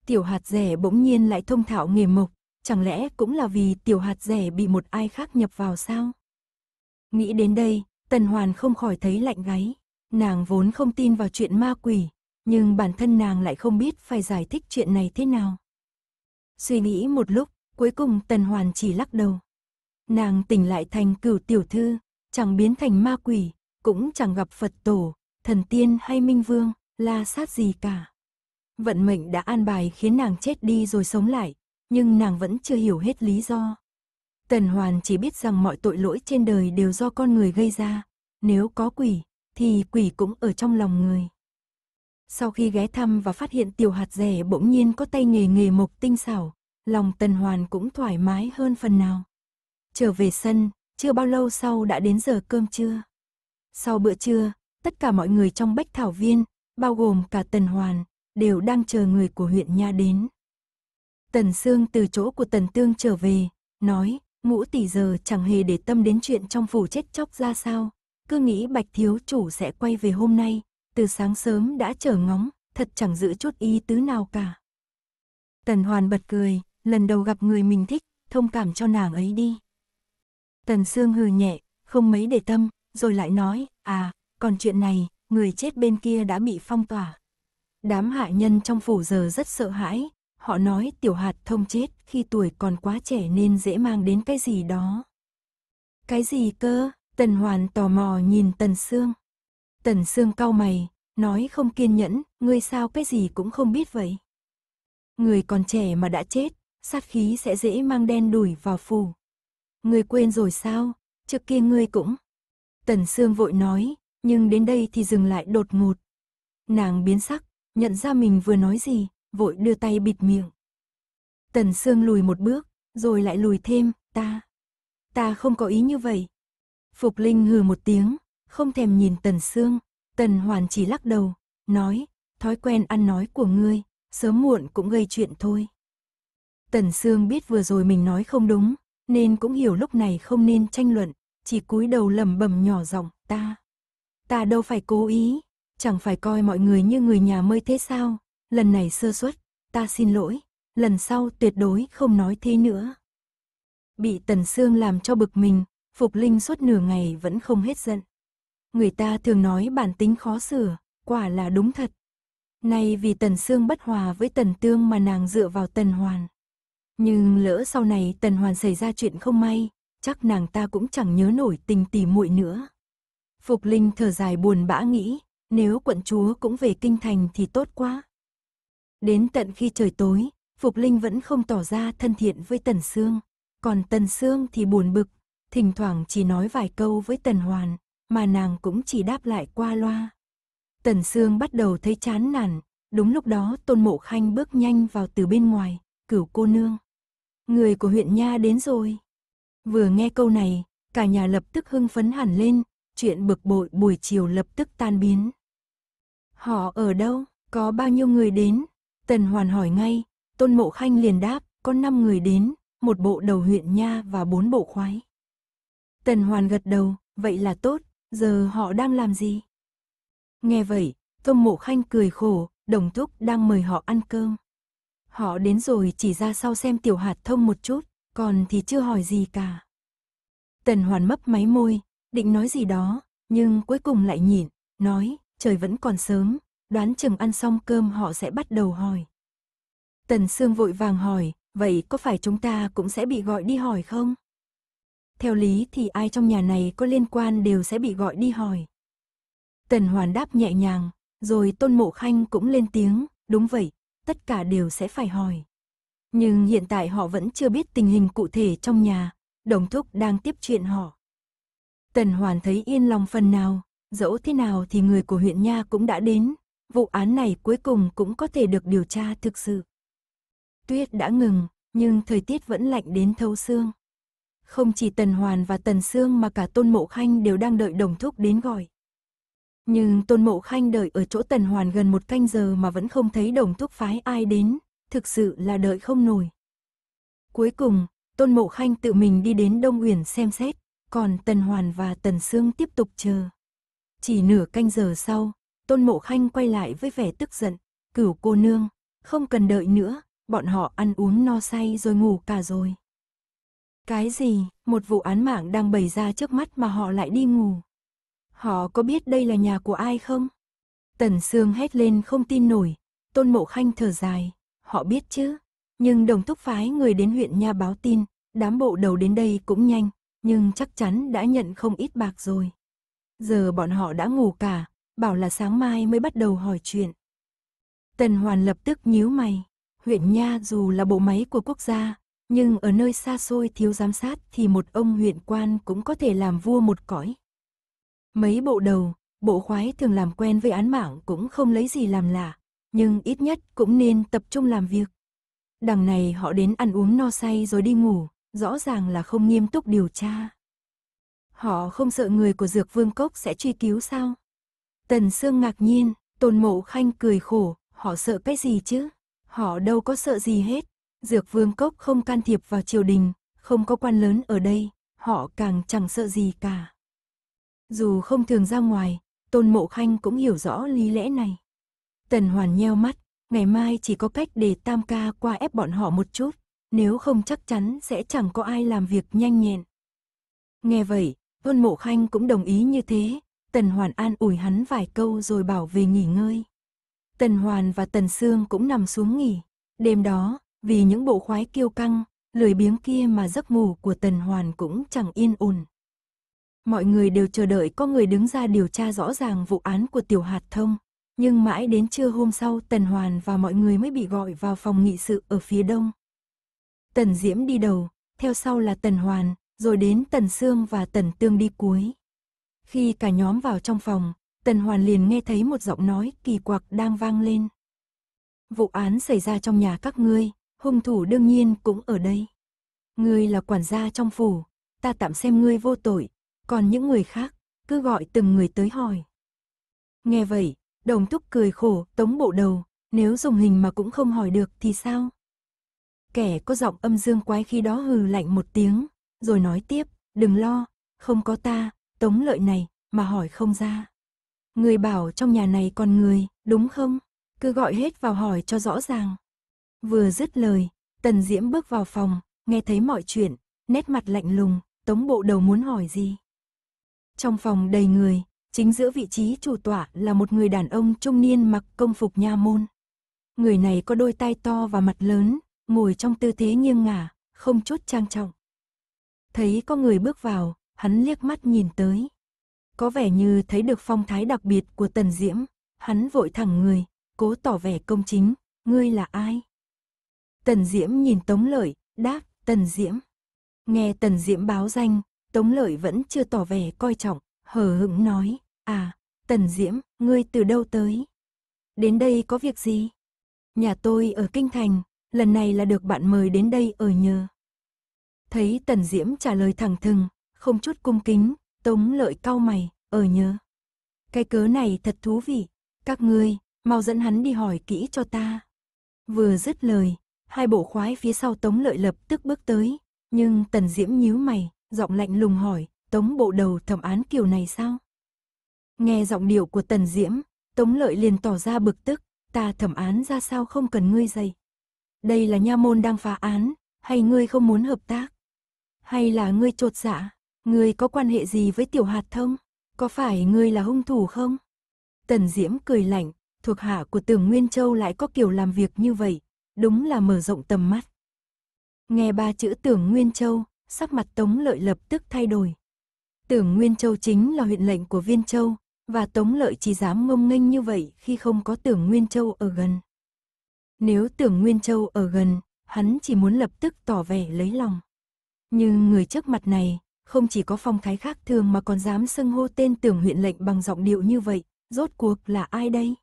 Tiểu hạt rẻ bỗng nhiên lại thông thạo nghề mộc, Chẳng lẽ cũng là vì tiểu hạt rẻ bị một ai khác nhập vào sao? Nghĩ đến đây, Tần Hoàn không khỏi thấy lạnh gáy. Nàng vốn không tin vào chuyện ma quỷ, nhưng bản thân nàng lại không biết phải giải thích chuyện này thế nào. Suy nghĩ một lúc, cuối cùng Tần Hoàn chỉ lắc đầu. Nàng tỉnh lại thành cửu tiểu thư, chẳng biến thành ma quỷ, cũng chẳng gặp Phật tổ, thần tiên hay minh vương, la sát gì cả. Vận mệnh đã an bài khiến nàng chết đi rồi sống lại, nhưng nàng vẫn chưa hiểu hết lý do. Tần Hoàn chỉ biết rằng mọi tội lỗi trên đời đều do con người gây ra, nếu có quỷ, thì quỷ cũng ở trong lòng người. Sau khi ghé thăm và phát hiện tiểu hạt rẻ bỗng nhiên có tay nghề nghề mộc tinh xảo, lòng Tần Hoàn cũng thoải mái hơn phần nào. Trở về sân, chưa bao lâu sau đã đến giờ cơm trưa. Sau bữa trưa, tất cả mọi người trong bách thảo viên, bao gồm cả Tần Hoàn, đều đang chờ người của huyện Nha đến. Tần Sương từ chỗ của Tần Tương trở về, nói, ngũ tỷ giờ chẳng hề để tâm đến chuyện trong phủ chết chóc ra sao, cứ nghĩ bạch thiếu chủ sẽ quay về hôm nay, từ sáng sớm đã chờ ngóng, thật chẳng giữ chút ý tứ nào cả. Tần Hoàn bật cười, lần đầu gặp người mình thích, thông cảm cho nàng ấy đi. Tần Sương hừ nhẹ, không mấy để tâm, rồi lại nói, à, còn chuyện này, người chết bên kia đã bị phong tỏa. Đám hạ nhân trong phủ giờ rất sợ hãi, Họ nói tiểu hạt thông chết khi tuổi còn quá trẻ nên dễ mang đến cái gì đó. Cái gì cơ? Tần Hoàn tò mò nhìn Tần Sương. Tần Sương cau mày, nói không kiên nhẫn, ngươi sao cái gì cũng không biết vậy. Người còn trẻ mà đã chết, sát khí sẽ dễ mang đen đuổi vào phù. Ngươi quên rồi sao, trước kia ngươi cũng. Tần Sương vội nói, nhưng đến đây thì dừng lại đột ngột. Nàng biến sắc, nhận ra mình vừa nói gì, vội đưa tay bịt miệng. Tần Sương lùi một bước, rồi lại lùi thêm, ta. Ta không có ý như vậy. Phục Linh hừ một tiếng, không thèm nhìn Tần Sương, Tần Hoàn chỉ lắc đầu, nói, thói quen ăn nói của ngươi, sớm muộn cũng gây chuyện thôi. Tần Sương biết vừa rồi mình nói không đúng, nên cũng hiểu lúc này không nên tranh luận, chỉ cúi đầu lẩm bẩm nhỏ giọng, ta. Ta đâu phải cố ý, chẳng phải coi mọi người như người nhà mới thế sao, lần này sơ suất, ta xin lỗi, lần sau tuyệt đối không nói thế nữa. Bị Tần Sương làm cho bực mình, Phục Linh suốt nửa ngày vẫn không hết giận. Người ta thường nói bản tính khó sửa, quả là đúng thật. Nay vì Tần Sương bất hòa với Tần Tương mà nàng dựa vào Tần Hoàn. Nhưng lỡ sau này Tần Hoàn xảy ra chuyện không may, chắc nàng ta cũng chẳng nhớ nổi tình tỉ muội nữa. Phục Linh thở dài buồn bã nghĩ, nếu quận chúa cũng về kinh thành thì tốt quá. Đến tận khi trời tối, Phục Linh vẫn không tỏ ra thân thiện với Tần Sương, còn Tần Sương thì buồn bực, thỉnh thoảng chỉ nói vài câu với Tần Hoàn, mà nàng cũng chỉ đáp lại qua loa. Tần Sương bắt đầu thấy chán nản, đúng lúc đó Tôn Mộ Khanh bước nhanh vào từ bên ngoài, cửu cô nương. Người của huyện Nha đến rồi. Vừa nghe câu này, cả nhà lập tức hưng phấn hẳn lên, chuyện bực bội buổi chiều lập tức tan biến. Họ ở đâu, có bao nhiêu người đến, Tần Hoàn hỏi ngay, Tôn Mộ Khanh liền đáp, có 5 người đến, một bộ đầu huyện nha và bốn bộ khoái. Tần Hoàn gật đầu, vậy là tốt, giờ họ đang làm gì? Nghe vậy, Tôn Mộ Khanh cười khổ, đồng thúc đang mời họ ăn cơm. Họ đến rồi chỉ ra sau xem tiểu hạt thông một chút, còn thì chưa hỏi gì cả. Tần Hoàn mấp máy môi, định nói gì đó, nhưng cuối cùng lại nhịn, nói, trời vẫn còn sớm, đoán chừng ăn xong cơm họ sẽ bắt đầu hỏi. Tần Sương vội vàng hỏi, vậy có phải chúng ta cũng sẽ bị gọi đi hỏi không? Theo lý thì ai trong nhà này có liên quan đều sẽ bị gọi đi hỏi. Tần Hoàn đáp nhẹ nhàng, rồi Tôn Mộ Khanh cũng lên tiếng, đúng vậy, tất cả đều sẽ phải hỏi. Nhưng hiện tại họ vẫn chưa biết tình hình cụ thể trong nhà, Đồng Thúc đang tiếp chuyện họ. Tần Hoàn thấy yên lòng phần nào, dẫu thế nào thì người của huyện Nha cũng đã đến, vụ án này cuối cùng cũng có thể được điều tra thực sự. Tuyết đã ngừng, nhưng thời tiết vẫn lạnh đến thấu xương. Không chỉ Tần Hoàn và Tần Sương mà cả Tôn Mộ Khanh đều đang đợi đồng thúc đến gọi. Nhưng Tôn Mộ Khanh đợi ở chỗ Tần Hoàn gần một canh giờ mà vẫn không thấy đồng thúc phái ai đến, thực sự là đợi không nổi. Cuối cùng, Tôn Mộ Khanh tự mình đi đến Đông Uyển xem xét, còn Tần Hoàn và Tần Sương tiếp tục chờ. Chỉ nửa canh giờ sau, Tôn Mộ Khanh quay lại với vẻ tức giận, cửu cô nương, không cần đợi nữa, bọn họ ăn uống no say rồi ngủ cả rồi. Cái gì, một vụ án mạng đang bày ra trước mắt mà họ lại đi ngủ. Họ có biết đây là nhà của ai không? Tần Sương hét lên không tin nổi, Tôn Mộ Khanh thở dài, họ biết chứ. Nhưng đồng thúc phái người đến huyện nha báo tin, đám bộ đầu đến đây cũng nhanh, nhưng chắc chắn đã nhận không ít bạc rồi. Giờ bọn họ đã ngủ cả, bảo là sáng mai mới bắt đầu hỏi chuyện. Tần Hoàn lập tức nhíu mày, huyện Nha dù là bộ máy của quốc gia, nhưng ở nơi xa xôi thiếu giám sát thì một ông huyện quan cũng có thể làm vua một cõi. Mấy bộ đầu, bộ khoái thường làm quen với án mạng cũng không lấy gì làm lạ, nhưng ít nhất cũng nên tập trung làm việc. Đằng này họ đến ăn uống no say rồi đi ngủ, rõ ràng là không nghiêm túc điều tra. Họ không sợ người của Dược Vương Cốc sẽ truy cứu sao? Tần Sương ngạc nhiên, Tôn Mộ Khanh cười khổ, họ sợ cái gì chứ? Họ đâu có sợ gì hết. Dược Vương Cốc không can thiệp vào triều đình, không có quan lớn ở đây, họ càng chẳng sợ gì cả. Dù không thường ra ngoài, Tôn Mộ Khanh cũng hiểu rõ lý lẽ này. Tần Hoàn nheo mắt, ngày mai chỉ có cách để Tam Ca qua ép bọn họ một chút, nếu không chắc chắn sẽ chẳng có ai làm việc nhanh nhẹn. Nghe vậy, Tôn Mộ Khanh cũng đồng ý như thế, Tần Hoàn an ủi hắn vài câu rồi bảo về nghỉ ngơi. Tần Hoàn và Tần Sương cũng nằm xuống nghỉ. Đêm đó, vì những bộ khoái kiêu căng, lười biếng kia mà giấc ngủ của Tần Hoàn cũng chẳng yên ổn. Mọi người đều chờ đợi có người đứng ra điều tra rõ ràng vụ án của Tiểu Hạt Thông, nhưng mãi đến trưa hôm sau Tần Hoàn và mọi người mới bị gọi vào phòng nghị sự ở phía đông. Tần Diễm đi đầu, theo sau là Tần Hoàn, rồi đến Tần Sương và Tần Tương đi cuối. Khi cả nhóm vào trong phòng, Tần Hoàn liền nghe thấy một giọng nói kỳ quặc đang vang lên. Vụ án xảy ra trong nhà các ngươi, hung thủ đương nhiên cũng ở đây. Ngươi là quản gia trong phủ, ta tạm xem ngươi vô tội, còn những người khác, cứ gọi từng người tới hỏi. Nghe vậy, đồng túc cười khổ, tống bộ đầu, nếu dùng hình mà cũng không hỏi được thì sao? Kẻ có giọng âm dương quái khi đó hừ lạnh một tiếng, rồi nói tiếp, đừng lo, không có ta, Tống lợi này, mà hỏi không ra. Người bảo trong nhà này còn người, đúng không? Cứ gọi hết vào hỏi cho rõ ràng. Vừa dứt lời, Tần Diễm bước vào phòng, nghe thấy mọi chuyện, nét mặt lạnh lùng, tống bộ đầu muốn hỏi gì. Trong phòng đầy người, chính giữa vị trí chủ tọa là một người đàn ông trung niên mặc công phục nha môn. Người này có đôi tai to và mặt lớn, ngồi trong tư thế nghiêng ngả, không chút trang trọng. Thấy có người bước vào, hắn liếc mắt nhìn tới. Có vẻ như thấy được phong thái đặc biệt của Tần Diễm, hắn vội thẳng người, cố tỏ vẻ công chính, ngươi là ai? Tần Diễm nhìn Tống Lợi, đáp, Tần Diễm. Nghe Tần Diễm báo danh, Tống Lợi vẫn chưa tỏ vẻ coi trọng, hờ hững nói, à, Tần Diễm, ngươi từ đâu tới? Đến đây có việc gì? Nhà tôi ở Kinh Thành, lần này là được bạn mời đến đây ở nhờ. Thấy Tần Diễm trả lời thẳng thừng, không chút cung kính, tống lợi cau mày, ở ờ nhớ. Cái cớ này thật thú vị, các ngươi, mau dẫn hắn đi hỏi kỹ cho ta. Vừa dứt lời, hai bộ khoái phía sau tống lợi lập tức bước tới, nhưng tần diễm nhíu mày, giọng lạnh lùng hỏi, tống bộ đầu thẩm án kiểu này sao? Nghe giọng điệu của tần diễm, tống lợi liền tỏ ra bực tức, ta thẩm án ra sao không cần ngươi dày. Đây là nha môn đang phá án, hay ngươi không muốn hợp tác? Hay là ngươi trột dạ? Ngươi có quan hệ gì với tiểu hạt thông? Có phải ngươi là hung thủ không? Tần Diễm cười lạnh, thuộc hạ của Tưởng Nguyên Châu lại có kiểu làm việc như vậy, đúng là mở rộng tầm mắt. Nghe ba chữ Tưởng Nguyên Châu, sắc mặt Tống Lợi lập tức thay đổi. Tưởng Nguyên Châu chính là huyện lệnh của Viên Châu, và Tống Lợi chỉ dám ngông nghênh như vậy khi không có Tưởng Nguyên Châu ở gần. Nếu Tưởng Nguyên Châu ở gần, hắn chỉ muốn lập tức tỏ vẻ lấy lòng. Nhưng người trước mặt này, không chỉ có phong thái khác thường mà còn dám xưng hô tên tưởng huyện lệnh bằng giọng điệu như vậy, rốt cuộc là ai đây?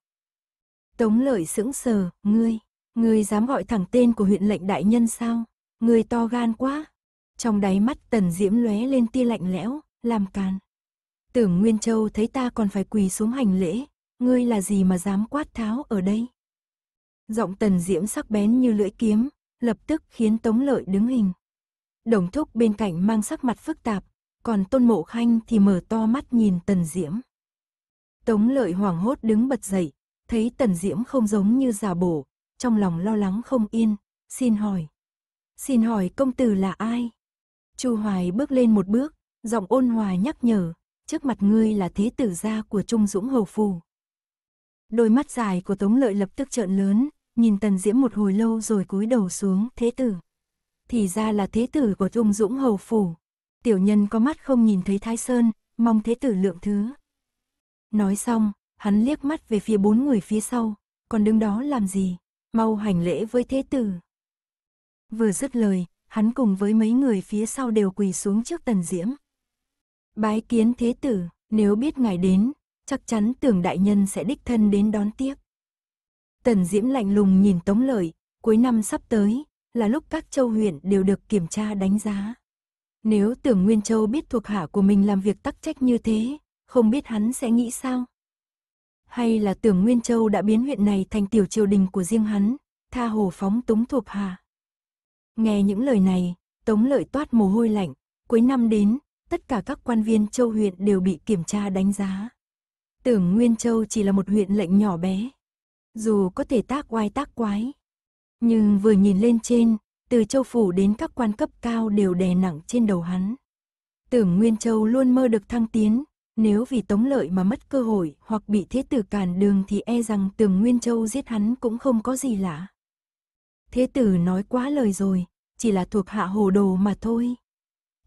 Tống lợi sững sờ, ngươi, ngươi dám gọi thẳng tên của huyện lệnh đại nhân sao? Ngươi to gan quá. Trong đáy mắt tần diễm lóe lên tia lạnh lẽo, làm càn. Tưởng Nguyên Châu thấy ta còn phải quỳ xuống hành lễ, ngươi là gì mà dám quát tháo ở đây? Giọng tần diễm sắc bén như lưỡi kiếm, lập tức khiến Tống Lợi đứng hình. Đồng thúc bên cạnh mang sắc mặt phức tạp, còn tôn mộ khanh thì mở to mắt nhìn tần diễm. Tống lợi hoảng hốt đứng bật dậy, thấy tần diễm không giống như giả bổ, trong lòng lo lắng không yên, xin hỏi. Xin hỏi công tử là ai? Chu Hoài bước lên một bước, giọng ôn hòa nhắc nhở, trước mặt ngươi là thế tử gia của Trung Dũng Hầu Phù. Đôi mắt dài của Tống Lợi lập tức trợn lớn, nhìn Tần Diễm một hồi lâu rồi cúi đầu xuống, thế tử thì ra là thế tử của dung Dũng Hầu Phủ. Tiểu nhân có mắt không nhìn thấy Thái Sơn, mong thế tử lượng thứ. Nói xong, hắn liếc mắt về phía bốn người phía sau, còn đứng đó làm gì, mau hành lễ với thế tử. Vừa dứt lời, hắn cùng với mấy người phía sau đều quỳ xuống trước tần diễm. Bái kiến thế tử, nếu biết ngài đến, chắc chắn tưởng đại nhân sẽ đích thân đến đón tiếp. Tần Diễm lạnh lùng nhìn Tống Lợi, cuối năm sắp tới, là lúc các châu huyện đều được kiểm tra đánh giá. Nếu tưởng Nguyên Châu biết thuộc hạ của mình làm việc tắc trách như thế, không biết hắn sẽ nghĩ sao? Hay là tưởng Nguyên Châu đã biến huyện này thành tiểu triều đình của riêng hắn, tha hồ phóng túng thuộc hạ? Nghe những lời này, Tống Lợi toát mồ hôi lạnh, cuối năm đến, tất cả các quan viên châu huyện đều bị kiểm tra đánh giá. Tưởng Nguyên Châu chỉ là một huyện lệnh nhỏ bé. Dù có thể tác oai tác quái, nhưng vừa nhìn lên trên, từ châu phủ đến các quan cấp cao đều đè nặng trên đầu hắn. Tưởng Nguyên Châu luôn mơ được thăng tiến, nếu vì tống lợi mà mất cơ hội hoặc bị thế tử cản đường thì e rằng tưởng Nguyên Châu giết hắn cũng không có gì lạ. Thế tử nói quá lời rồi, chỉ là thuộc hạ hồ đồ mà thôi.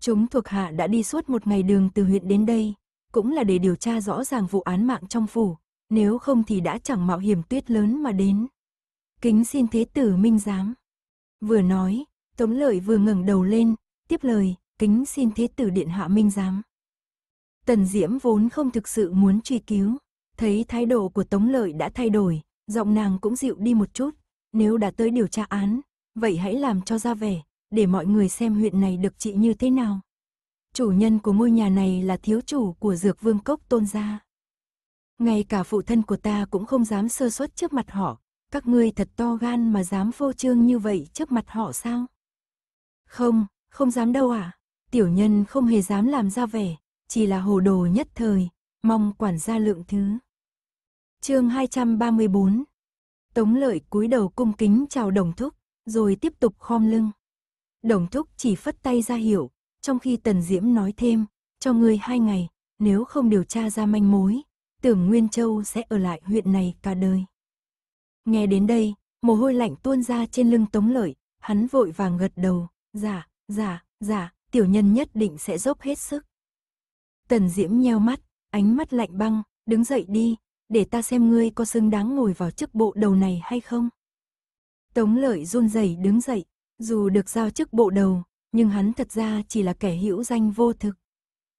Chúng thuộc hạ đã đi suốt một ngày đường từ huyện đến đây, cũng là để điều tra rõ ràng vụ án mạng trong phủ, nếu không thì đã chẳng mạo hiểm tuyết lớn mà đến kính xin thế tử minh giám. Vừa nói, Tống Lợi vừa ngẩng đầu lên, tiếp lời, kính xin thế tử điện hạ minh giám. Tần Diễm vốn không thực sự muốn truy cứu, thấy thái độ của Tống Lợi đã thay đổi, giọng nàng cũng dịu đi một chút, nếu đã tới điều tra án, vậy hãy làm cho ra vẻ, để mọi người xem huyện này được trị như thế nào. Chủ nhân của ngôi nhà này là thiếu chủ của dược vương cốc tôn gia. Ngay cả phụ thân của ta cũng không dám sơ suất trước mặt họ, các ngươi thật to gan mà dám phô trương như vậy trước mặt họ sao? Không, không dám đâu à? Tiểu nhân không hề dám làm ra vẻ, chỉ là hồ đồ nhất thời, mong quản gia lượng thứ. chương 234 Tống lợi cúi đầu cung kính chào đồng thúc, rồi tiếp tục khom lưng. Đồng thúc chỉ phất tay ra hiểu, trong khi Tần Diễm nói thêm, cho ngươi hai ngày, nếu không điều tra ra manh mối, tưởng Nguyên Châu sẽ ở lại huyện này cả đời. Nghe đến đây, mồ hôi lạnh tuôn ra trên lưng Tống Lợi, hắn vội vàng gật đầu, giả, giả, giả, tiểu nhân nhất định sẽ dốc hết sức." Tần Diễm nheo mắt, ánh mắt lạnh băng, "Đứng dậy đi, để ta xem ngươi có xứng đáng ngồi vào chức bộ đầu này hay không." Tống Lợi run rẩy đứng dậy, dù được giao chức bộ đầu, nhưng hắn thật ra chỉ là kẻ hữu danh vô thực.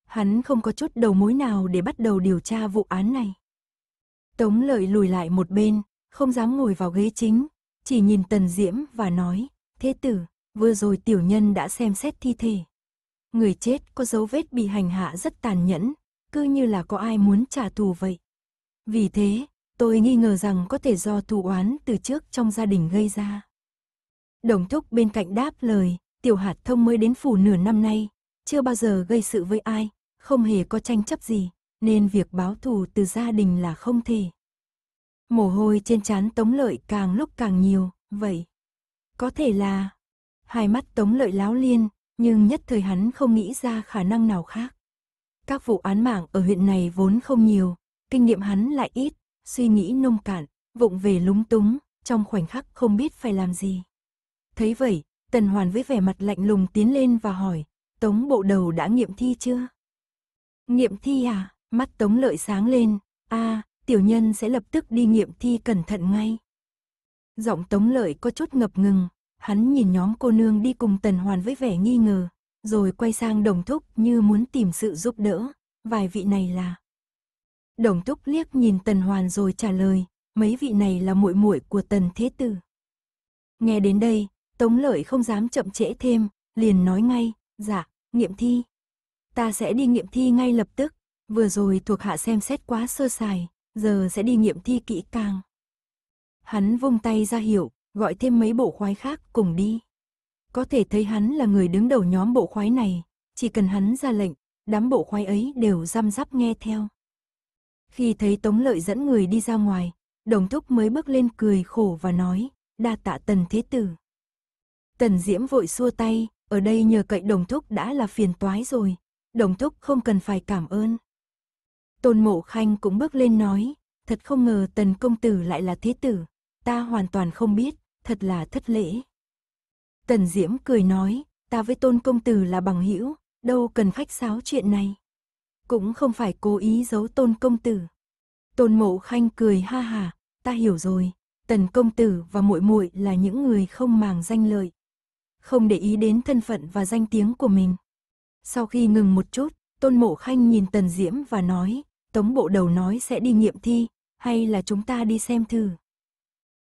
Hắn không có chút đầu mối nào để bắt đầu điều tra vụ án này. Tống Lợi lùi lại một bên, không dám ngồi vào ghế chính, chỉ nhìn Tần Diễm và nói, thế tử, vừa rồi tiểu nhân đã xem xét thi thể. Người chết có dấu vết bị hành hạ rất tàn nhẫn, cứ như là có ai muốn trả thù vậy. Vì thế, tôi nghi ngờ rằng có thể do thù oán từ trước trong gia đình gây ra. Đồng thúc bên cạnh đáp lời, tiểu hạt thông mới đến phủ nửa năm nay, chưa bao giờ gây sự với ai, không hề có tranh chấp gì, nên việc báo thù từ gia đình là không thể. Mồ hôi trên trán Tống Lợi càng lúc càng nhiều, vậy. Có thể là... Hai mắt Tống Lợi láo liên, nhưng nhất thời hắn không nghĩ ra khả năng nào khác. Các vụ án mạng ở huyện này vốn không nhiều, kinh nghiệm hắn lại ít, suy nghĩ nông cạn, vụng về lúng túng, trong khoảnh khắc không biết phải làm gì. Thấy vậy, Tần Hoàn với vẻ mặt lạnh lùng tiến lên và hỏi, Tống bộ đầu đã nghiệm thi chưa? Nghiệm thi à? Mắt Tống lợi sáng lên, a tiểu nhân sẽ lập tức đi nghiệm thi cẩn thận ngay. Giọng tống lợi có chút ngập ngừng, hắn nhìn nhóm cô nương đi cùng tần hoàn với vẻ nghi ngờ, rồi quay sang đồng thúc như muốn tìm sự giúp đỡ, vài vị này là. Đồng thúc liếc nhìn tần hoàn rồi trả lời, mấy vị này là muội muội của tần thế tử. Nghe đến đây, tống lợi không dám chậm trễ thêm, liền nói ngay, dạ, nghiệm thi. Ta sẽ đi nghiệm thi ngay lập tức, vừa rồi thuộc hạ xem xét quá sơ sài, giờ sẽ đi nghiệm thi kỹ càng. Hắn vung tay ra hiệu, gọi thêm mấy bộ khoái khác cùng đi. Có thể thấy hắn là người đứng đầu nhóm bộ khoái này, chỉ cần hắn ra lệnh, đám bộ khoái ấy đều răm rắp nghe theo. Khi thấy Tống Lợi dẫn người đi ra ngoài, Đồng Thúc mới bước lên cười khổ và nói, đa tạ Tần Thế Tử. Tần Diễm vội xua tay, ở đây nhờ cậy Đồng Thúc đã là phiền toái rồi, Đồng Thúc không cần phải cảm ơn. Tôn Mộ Khanh cũng bước lên nói, thật không ngờ tần công tử lại là thế tử, ta hoàn toàn không biết, thật là thất lễ. Tần Diễm cười nói, ta với tôn công tử là bằng hữu, đâu cần khách sáo chuyện này. Cũng không phải cố ý giấu tôn công tử. Tôn Mộ Khanh cười ha ha, ta hiểu rồi, Tần công tử và muội muội là những người không màng danh lợi, không để ý đến thân phận và danh tiếng của mình. Sau khi ngừng một chút, Tôn Mộ Khanh nhìn Tần Diễm và nói, Tống bộ đầu nói sẽ đi nghiệm thi, hay là chúng ta đi xem thử.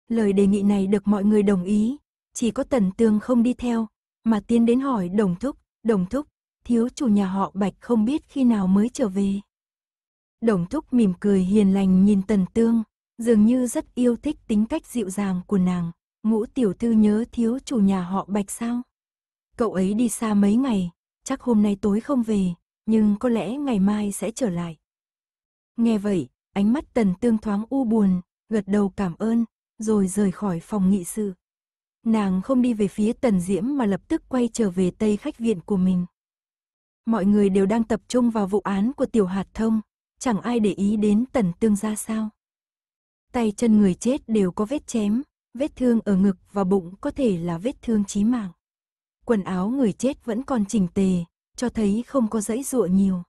Lời đề nghị này được mọi người đồng ý, chỉ có tần tương không đi theo, mà tiến đến hỏi đồng thúc, đồng thúc, thiếu chủ nhà họ Bạch không biết khi nào mới trở về. Đồng thúc mỉm cười hiền lành nhìn tần tương, dường như rất yêu thích tính cách dịu dàng của nàng, ngũ tiểu thư nhớ thiếu chủ nhà họ Bạch sao? Cậu ấy đi xa mấy ngày, chắc hôm nay tối không về, nhưng có lẽ ngày mai sẽ trở lại. Nghe vậy, ánh mắt tần tương thoáng u buồn, gật đầu cảm ơn, rồi rời khỏi phòng nghị sự. Nàng không đi về phía tần diễm mà lập tức quay trở về tây khách viện của mình. Mọi người đều đang tập trung vào vụ án của tiểu hạt thông, chẳng ai để ý đến tần tương ra sao. Tay chân người chết đều có vết chém, vết thương ở ngực và bụng có thể là vết thương chí mạng. Quần áo người chết vẫn còn chỉnh tề, cho thấy không có dãy dụa nhiều.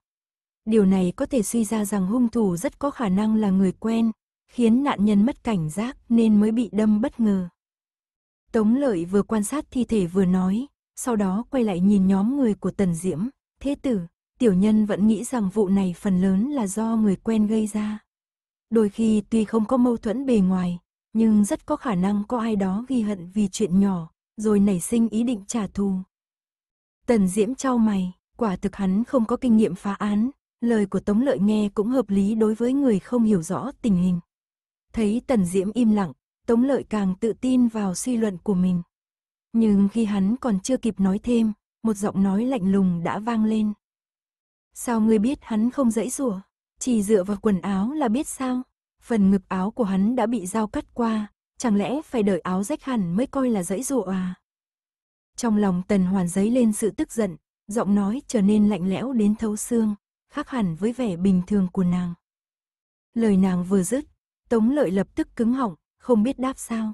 Điều này có thể suy ra rằng hung thủ rất có khả năng là người quen, khiến nạn nhân mất cảnh giác nên mới bị đâm bất ngờ. Tống lợi vừa quan sát thi thể vừa nói, sau đó quay lại nhìn nhóm người của Tần Diễm, thế tử, tiểu nhân vẫn nghĩ rằng vụ này phần lớn là do người quen gây ra. Đôi khi tuy không có mâu thuẫn bề ngoài, nhưng rất có khả năng có ai đó ghi hận vì chuyện nhỏ, rồi nảy sinh ý định trả thù. Tần Diễm trao mày, quả thực hắn không có kinh nghiệm phá án, Lời của Tống Lợi nghe cũng hợp lý đối với người không hiểu rõ tình hình. Thấy Tần Diễm im lặng, Tống Lợi càng tự tin vào suy luận của mình. Nhưng khi hắn còn chưa kịp nói thêm, một giọng nói lạnh lùng đã vang lên. Sao ngươi biết hắn không dãy rủa? Chỉ dựa vào quần áo là biết sao? Phần ngực áo của hắn đã bị dao cắt qua, chẳng lẽ phải đợi áo rách hẳn mới coi là dãy rủa à? Trong lòng Tần Hoàn giấy lên sự tức giận, giọng nói trở nên lạnh lẽo đến thấu xương khác hẳn với vẻ bình thường của nàng. Lời nàng vừa dứt, Tống Lợi lập tức cứng họng, không biết đáp sao.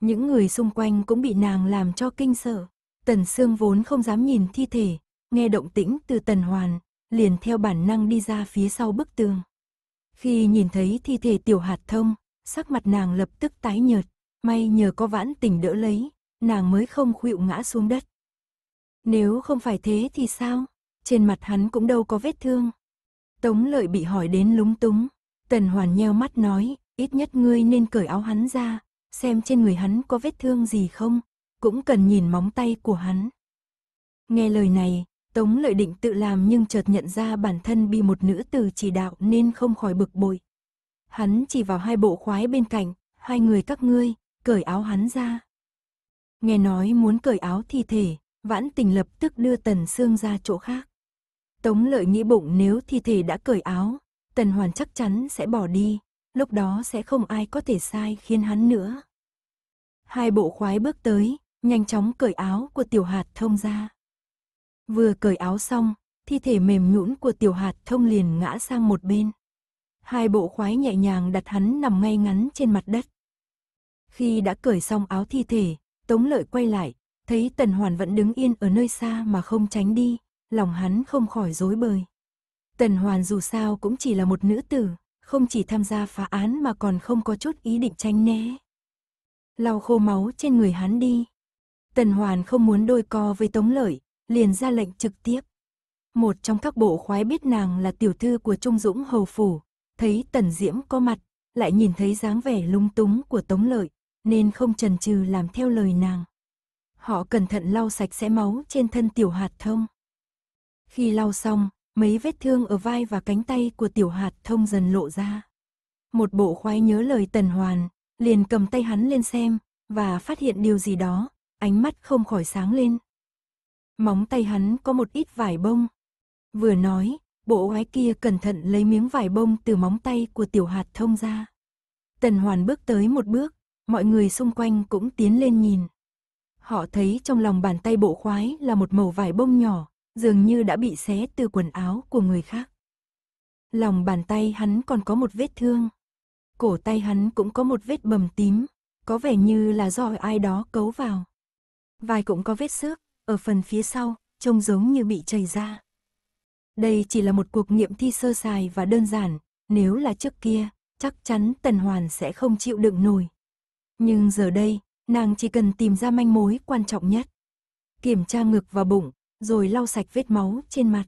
Những người xung quanh cũng bị nàng làm cho kinh sợ. Tần Sương vốn không dám nhìn thi thể, nghe động tĩnh từ Tần Hoàn, liền theo bản năng đi ra phía sau bức tường. Khi nhìn thấy thi thể tiểu hạt thông, sắc mặt nàng lập tức tái nhợt, may nhờ có vãn tình đỡ lấy, nàng mới không khuỵu ngã xuống đất. Nếu không phải thế thì sao? trên mặt hắn cũng đâu có vết thương. Tống lợi bị hỏi đến lúng túng, tần hoàn nheo mắt nói, ít nhất ngươi nên cởi áo hắn ra, xem trên người hắn có vết thương gì không, cũng cần nhìn móng tay của hắn. Nghe lời này, Tống lợi định tự làm nhưng chợt nhận ra bản thân bị một nữ từ chỉ đạo nên không khỏi bực bội. Hắn chỉ vào hai bộ khoái bên cạnh, hai người các ngươi, cởi áo hắn ra. Nghe nói muốn cởi áo thi thể, vãn tình lập tức đưa tần xương ra chỗ khác. Tống lợi nghĩ bụng nếu thi thể đã cởi áo, tần hoàn chắc chắn sẽ bỏ đi, lúc đó sẽ không ai có thể sai khiến hắn nữa. Hai bộ khoái bước tới, nhanh chóng cởi áo của tiểu hạt thông ra. Vừa cởi áo xong, thi thể mềm nhũn của tiểu hạt thông liền ngã sang một bên. Hai bộ khoái nhẹ nhàng đặt hắn nằm ngay ngắn trên mặt đất. Khi đã cởi xong áo thi thể, Tống Lợi quay lại, thấy Tần Hoàn vẫn đứng yên ở nơi xa mà không tránh đi, lòng hắn không khỏi rối bời. Tần Hoàn dù sao cũng chỉ là một nữ tử, không chỉ tham gia phá án mà còn không có chút ý định tranh né. Lau khô máu trên người hắn đi. Tần Hoàn không muốn đôi co với Tống Lợi, liền ra lệnh trực tiếp. Một trong các bộ khoái biết nàng là tiểu thư của Trung Dũng Hầu Phủ, thấy Tần Diễm có mặt, lại nhìn thấy dáng vẻ lung túng của Tống Lợi, nên không chần chừ làm theo lời nàng. Họ cẩn thận lau sạch sẽ máu trên thân tiểu hạt thông. Khi lau xong, mấy vết thương ở vai và cánh tay của tiểu hạt thông dần lộ ra. Một bộ khoái nhớ lời tần hoàn, liền cầm tay hắn lên xem, và phát hiện điều gì đó, ánh mắt không khỏi sáng lên. Móng tay hắn có một ít vải bông. Vừa nói, bộ khoái kia cẩn thận lấy miếng vải bông từ móng tay của tiểu hạt thông ra. Tần hoàn bước tới một bước, mọi người xung quanh cũng tiến lên nhìn. Họ thấy trong lòng bàn tay bộ khoái là một màu vải bông nhỏ, dường như đã bị xé từ quần áo của người khác. Lòng bàn tay hắn còn có một vết thương. Cổ tay hắn cũng có một vết bầm tím, có vẻ như là do ai đó cấu vào. Vai cũng có vết xước, ở phần phía sau, trông giống như bị chảy ra. Đây chỉ là một cuộc nghiệm thi sơ sài và đơn giản, nếu là trước kia, chắc chắn Tần Hoàn sẽ không chịu đựng nổi. Nhưng giờ đây, nàng chỉ cần tìm ra manh mối quan trọng nhất. Kiểm tra ngực và bụng, rồi lau sạch vết máu trên mặt.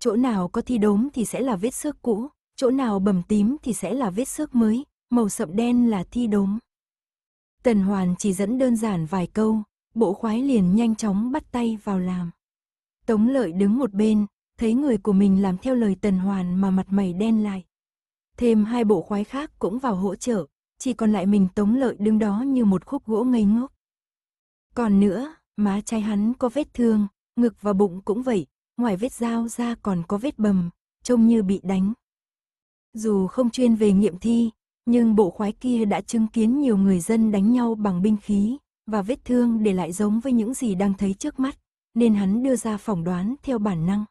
Chỗ nào có thi đốm thì sẽ là vết xước cũ, chỗ nào bầm tím thì sẽ là vết xước mới, màu sậm đen là thi đốm. Tần Hoàn chỉ dẫn đơn giản vài câu, bộ khoái liền nhanh chóng bắt tay vào làm. Tống lợi đứng một bên, thấy người của mình làm theo lời Tần Hoàn mà mặt mày đen lại. Thêm hai bộ khoái khác cũng vào hỗ trợ, chỉ còn lại mình Tống lợi đứng đó như một khúc gỗ ngây ngốc. Còn nữa, má trai hắn có vết thương, ngực và bụng cũng vậy, ngoài vết dao ra còn có vết bầm, trông như bị đánh. Dù không chuyên về nghiệm thi, nhưng bộ khoái kia đã chứng kiến nhiều người dân đánh nhau bằng binh khí, và vết thương để lại giống với những gì đang thấy trước mắt, nên hắn đưa ra phỏng đoán theo bản năng.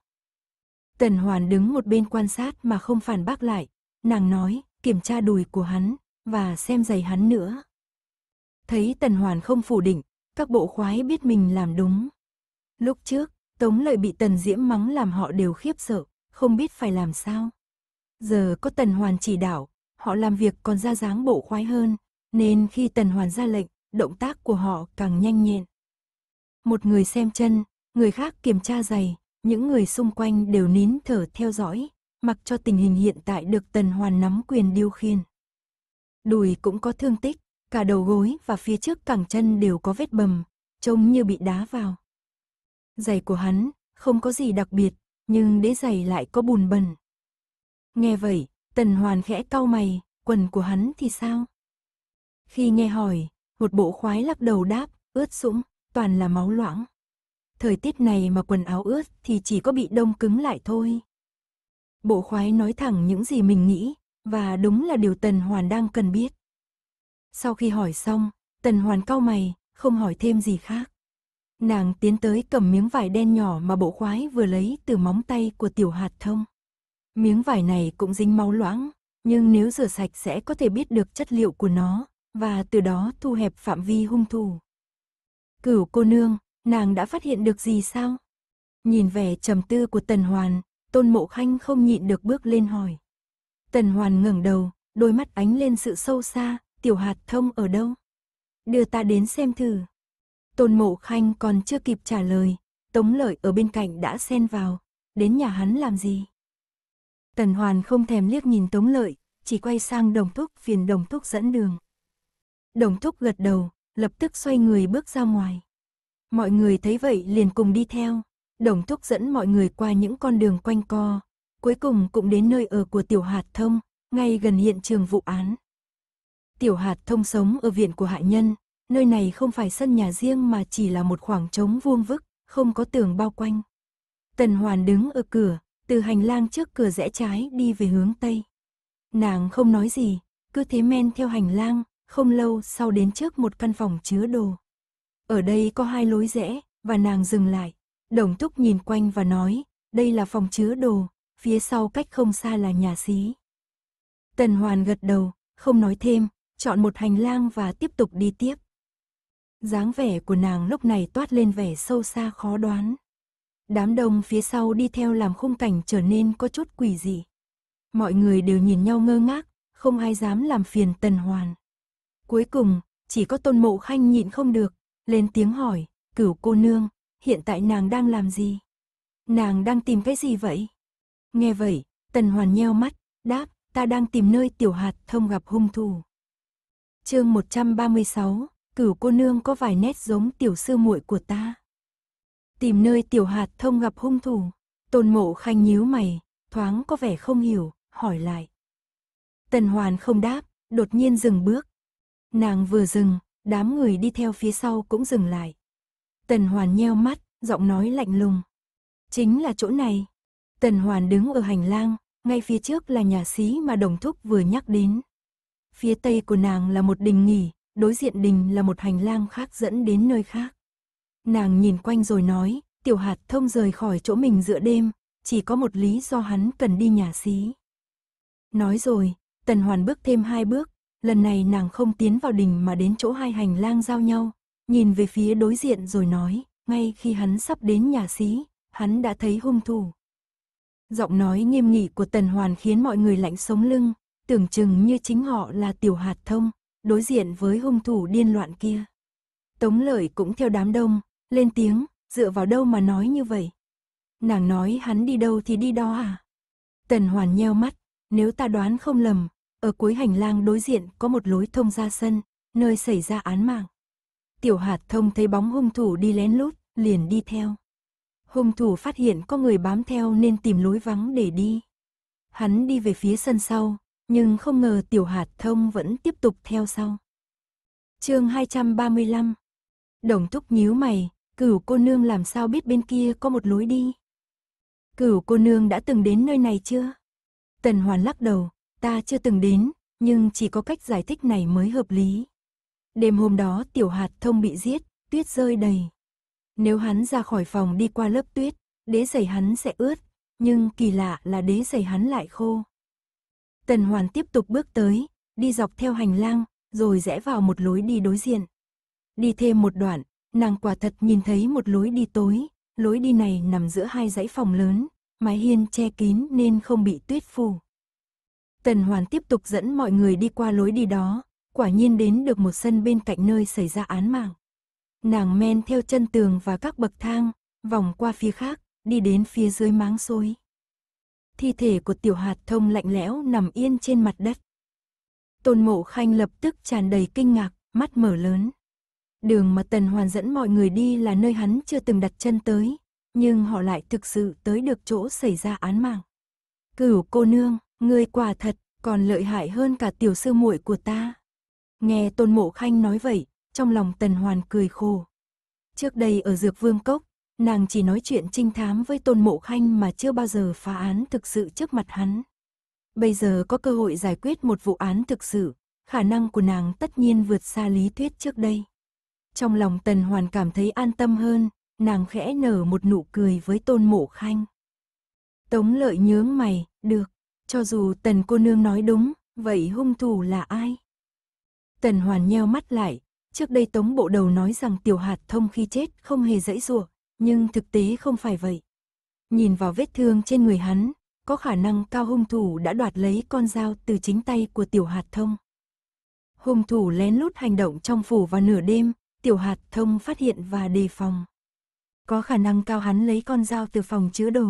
Tần Hoàn đứng một bên quan sát mà không phản bác lại, nàng nói, kiểm tra đùi của hắn, và xem giày hắn nữa. Thấy Tần Hoàn không phủ định, các bộ khoái biết mình làm đúng. Lúc trước, Tống Lợi bị Tần Diễm mắng làm họ đều khiếp sợ, không biết phải làm sao. Giờ có Tần Hoàn chỉ đạo, họ làm việc còn ra dáng bộ khoái hơn, nên khi Tần Hoàn ra lệnh, động tác của họ càng nhanh nhẹn. Một người xem chân, người khác kiểm tra giày, những người xung quanh đều nín thở theo dõi, mặc cho tình hình hiện tại được Tần Hoàn nắm quyền điều khiển. Đùi cũng có thương tích, cả đầu gối và phía trước cẳng chân đều có vết bầm, trông như bị đá vào giày của hắn không có gì đặc biệt, nhưng đế giày lại có bùn bẩn. Nghe vậy, Tần Hoàn khẽ cau mày, quần của hắn thì sao? Khi nghe hỏi, một bộ khoái lắc đầu đáp, ướt sũng, toàn là máu loãng. Thời tiết này mà quần áo ướt thì chỉ có bị đông cứng lại thôi. Bộ khoái nói thẳng những gì mình nghĩ, và đúng là điều Tần Hoàn đang cần biết. Sau khi hỏi xong, Tần Hoàn cau mày, không hỏi thêm gì khác. Nàng tiến tới cầm miếng vải đen nhỏ mà bộ khoái vừa lấy từ móng tay của tiểu hạt thông. Miếng vải này cũng dính máu loãng, nhưng nếu rửa sạch sẽ có thể biết được chất liệu của nó, và từ đó thu hẹp phạm vi hung thủ. Cửu cô nương, nàng đã phát hiện được gì sao? Nhìn vẻ trầm tư của Tần Hoàn, Tôn Mộ Khanh không nhịn được bước lên hỏi. Tần Hoàn ngẩng đầu, đôi mắt ánh lên sự sâu xa, tiểu hạt thông ở đâu? Đưa ta đến xem thử. Tôn Mộ Khanh còn chưa kịp trả lời, Tống Lợi ở bên cạnh đã xen vào, đến nhà hắn làm gì? Tần Hoàn không thèm liếc nhìn Tống Lợi, chỉ quay sang Đồng Thúc phiền Đồng Thúc dẫn đường. Đồng Thúc gật đầu, lập tức xoay người bước ra ngoài. Mọi người thấy vậy liền cùng đi theo, Đồng Thúc dẫn mọi người qua những con đường quanh co, cuối cùng cũng đến nơi ở của Tiểu Hạt Thông, ngay gần hiện trường vụ án. Tiểu Hạt Thông sống ở viện của hại nhân, nơi này không phải sân nhà riêng mà chỉ là một khoảng trống vuông vức, không có tường bao quanh. Tần Hoàn đứng ở cửa, từ hành lang trước cửa rẽ trái đi về hướng Tây. Nàng không nói gì, cứ thế men theo hành lang, không lâu sau đến trước một căn phòng chứa đồ. Ở đây có hai lối rẽ, và nàng dừng lại. Đồng thúc nhìn quanh và nói, đây là phòng chứa đồ, phía sau cách không xa là nhà xí. Tần Hoàn gật đầu, không nói thêm, chọn một hành lang và tiếp tục đi tiếp dáng vẻ của nàng lúc này toát lên vẻ sâu xa khó đoán. Đám đông phía sau đi theo làm khung cảnh trở nên có chút quỷ dị. Mọi người đều nhìn nhau ngơ ngác, không ai dám làm phiền Tần Hoàn. Cuối cùng, chỉ có Tôn Mộ Khanh nhịn không được, lên tiếng hỏi, cửu cô nương, hiện tại nàng đang làm gì? Nàng đang tìm cái gì vậy? Nghe vậy, Tần Hoàn nheo mắt, đáp, ta đang tìm nơi tiểu hạt thông gặp hung thủ. Chương 136, cửu cô nương có vài nét giống tiểu sư muội của ta. Tìm nơi tiểu hạt thông gặp hung thủ, tôn mộ khanh nhíu mày, thoáng có vẻ không hiểu, hỏi lại. Tần hoàn không đáp, đột nhiên dừng bước. Nàng vừa dừng, đám người đi theo phía sau cũng dừng lại. Tần hoàn nheo mắt, giọng nói lạnh lùng. Chính là chỗ này. Tần hoàn đứng ở hành lang, ngay phía trước là nhà xí mà đồng thúc vừa nhắc đến. Phía tây của nàng là một đình nghỉ, đối diện đình là một hành lang khác dẫn đến nơi khác. Nàng nhìn quanh rồi nói, tiểu hạt thông rời khỏi chỗ mình giữa đêm, chỉ có một lý do hắn cần đi nhà xí. Nói rồi, tần hoàn bước thêm hai bước, lần này nàng không tiến vào đình mà đến chỗ hai hành lang giao nhau, nhìn về phía đối diện rồi nói, ngay khi hắn sắp đến nhà xí, hắn đã thấy hung thủ. Giọng nói nghiêm nghị của tần hoàn khiến mọi người lạnh sống lưng, tưởng chừng như chính họ là tiểu hạt thông đối diện với hung thủ điên loạn kia. Tống lợi cũng theo đám đông, lên tiếng, dựa vào đâu mà nói như vậy. Nàng nói hắn đi đâu thì đi đó à? Tần Hoàn nheo mắt, nếu ta đoán không lầm, ở cuối hành lang đối diện có một lối thông ra sân, nơi xảy ra án mạng. Tiểu hạt thông thấy bóng hung thủ đi lén lút, liền đi theo. Hung thủ phát hiện có người bám theo nên tìm lối vắng để đi. Hắn đi về phía sân sau, nhưng không ngờ tiểu hạt thông vẫn tiếp tục theo sau. chương 235 Đồng thúc nhíu mày, cửu cô nương làm sao biết bên kia có một lối đi? Cửu cô nương đã từng đến nơi này chưa? Tần Hoàn lắc đầu, ta chưa từng đến, nhưng chỉ có cách giải thích này mới hợp lý. Đêm hôm đó tiểu hạt thông bị giết, tuyết rơi đầy. Nếu hắn ra khỏi phòng đi qua lớp tuyết, đế giày hắn sẽ ướt, nhưng kỳ lạ là đế giày hắn lại khô, Tần Hoàn tiếp tục bước tới, đi dọc theo hành lang, rồi rẽ vào một lối đi đối diện. Đi thêm một đoạn, nàng quả thật nhìn thấy một lối đi tối, lối đi này nằm giữa hai dãy phòng lớn, mái hiên che kín nên không bị tuyết phủ. Tần Hoàn tiếp tục dẫn mọi người đi qua lối đi đó, quả nhiên đến được một sân bên cạnh nơi xảy ra án mạng. Nàng men theo chân tường và các bậc thang, vòng qua phía khác, đi đến phía dưới máng xối thi thể của tiểu hạt thông lạnh lẽo nằm yên trên mặt đất. Tôn mộ khanh lập tức tràn đầy kinh ngạc, mắt mở lớn. Đường mà Tần Hoàn dẫn mọi người đi là nơi hắn chưa từng đặt chân tới, nhưng họ lại thực sự tới được chỗ xảy ra án mạng. Cửu cô nương, người quả thật, còn lợi hại hơn cả tiểu sư muội của ta. Nghe Tôn Mộ Khanh nói vậy, trong lòng Tần Hoàn cười khổ. Trước đây ở Dược Vương Cốc, nàng chỉ nói chuyện trinh thám với Tôn Mộ Khanh mà chưa bao giờ phá án thực sự trước mặt hắn. Bây giờ có cơ hội giải quyết một vụ án thực sự, khả năng của nàng tất nhiên vượt xa lý thuyết trước đây. Trong lòng Tần Hoàn cảm thấy an tâm hơn, nàng khẽ nở một nụ cười với Tôn Mộ Khanh. Tống lợi nhướng mày, được, cho dù Tần cô nương nói đúng, vậy hung thủ là ai? Tần Hoàn nheo mắt lại, trước đây Tống Bộ Đầu nói rằng Tiểu Hạt Thông khi chết không hề dãy ruột nhưng thực tế không phải vậy. Nhìn vào vết thương trên người hắn, có khả năng cao hung thủ đã đoạt lấy con dao từ chính tay của tiểu hạt thông. Hung thủ lén lút hành động trong phủ vào nửa đêm, tiểu hạt thông phát hiện và đề phòng. Có khả năng cao hắn lấy con dao từ phòng chứa đồ.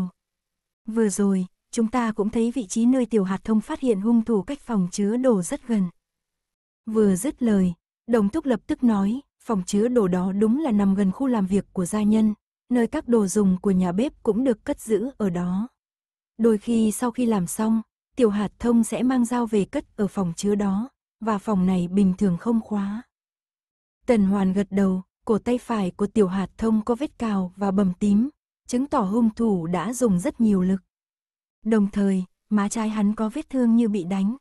Vừa rồi, chúng ta cũng thấy vị trí nơi tiểu hạt thông phát hiện hung thủ cách phòng chứa đồ rất gần. Vừa dứt lời, đồng thúc lập tức nói, phòng chứa đồ đó đúng là nằm gần khu làm việc của gia nhân, nơi các đồ dùng của nhà bếp cũng được cất giữ ở đó. Đôi khi sau khi làm xong, tiểu hạt thông sẽ mang dao về cất ở phòng chứa đó, và phòng này bình thường không khóa. Tần Hoàn gật đầu, cổ tay phải của tiểu hạt thông có vết cào và bầm tím, chứng tỏ hung thủ đã dùng rất nhiều lực. Đồng thời, má trái hắn có vết thương như bị đánh.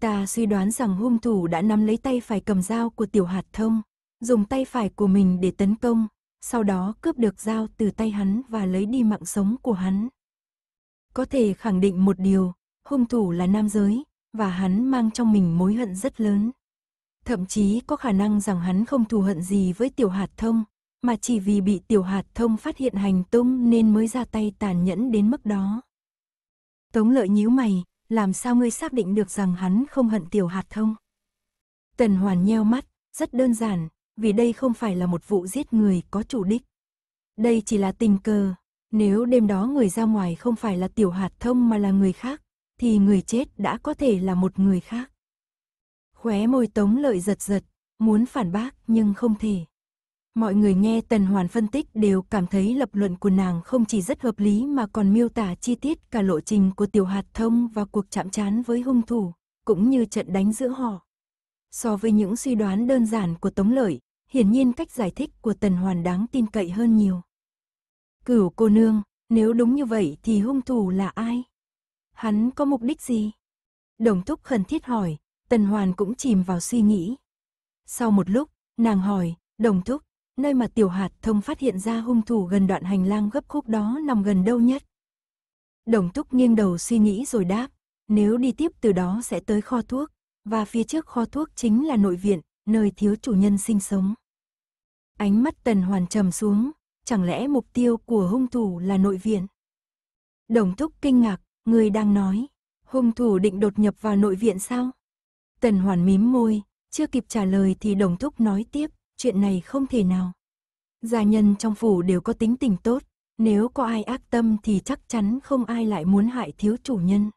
Ta suy đoán rằng hung thủ đã nắm lấy tay phải cầm dao của tiểu hạt thông, dùng tay phải của mình để tấn công, sau đó cướp được dao từ tay hắn và lấy đi mạng sống của hắn. Có thể khẳng định một điều, hung thủ là nam giới, và hắn mang trong mình mối hận rất lớn. Thậm chí có khả năng rằng hắn không thù hận gì với tiểu hạt thông, mà chỉ vì bị tiểu hạt thông phát hiện hành tung nên mới ra tay tàn nhẫn đến mức đó. Tống lợi nhíu mày, làm sao ngươi xác định được rằng hắn không hận tiểu hạt thông? Tần hoàn nheo mắt, rất đơn giản, vì đây không phải là một vụ giết người có chủ đích. Đây chỉ là tình cờ, nếu đêm đó người ra ngoài không phải là tiểu hạt thông mà là người khác, thì người chết đã có thể là một người khác. Khóe môi tống lợi giật giật, muốn phản bác nhưng không thể. Mọi người nghe Tần Hoàn phân tích đều cảm thấy lập luận của nàng không chỉ rất hợp lý mà còn miêu tả chi tiết cả lộ trình của tiểu hạt thông và cuộc chạm trán với hung thủ, cũng như trận đánh giữa họ. So với những suy đoán đơn giản của Tống Lợi, hiển nhiên cách giải thích của Tần Hoàn đáng tin cậy hơn nhiều. Cửu cô nương, nếu đúng như vậy thì hung thủ là ai? Hắn có mục đích gì? Đồng thúc khẩn thiết hỏi, Tần Hoàn cũng chìm vào suy nghĩ. Sau một lúc, nàng hỏi, Đồng thúc, nơi mà Tiểu Hạt Thông phát hiện ra hung thủ gần đoạn hành lang gấp khúc đó nằm gần đâu nhất? Đồng thúc nghiêng đầu suy nghĩ rồi đáp, nếu đi tiếp từ đó sẽ tới kho thuốc và phía trước kho thuốc chính là nội viện, nơi thiếu chủ nhân sinh sống. Ánh mắt tần hoàn trầm xuống, chẳng lẽ mục tiêu của hung thủ là nội viện? Đồng thúc kinh ngạc, người đang nói, hung thủ định đột nhập vào nội viện sao? Tần hoàn mím môi, chưa kịp trả lời thì đồng thúc nói tiếp, chuyện này không thể nào. Gia nhân trong phủ đều có tính tình tốt, nếu có ai ác tâm thì chắc chắn không ai lại muốn hại thiếu chủ nhân.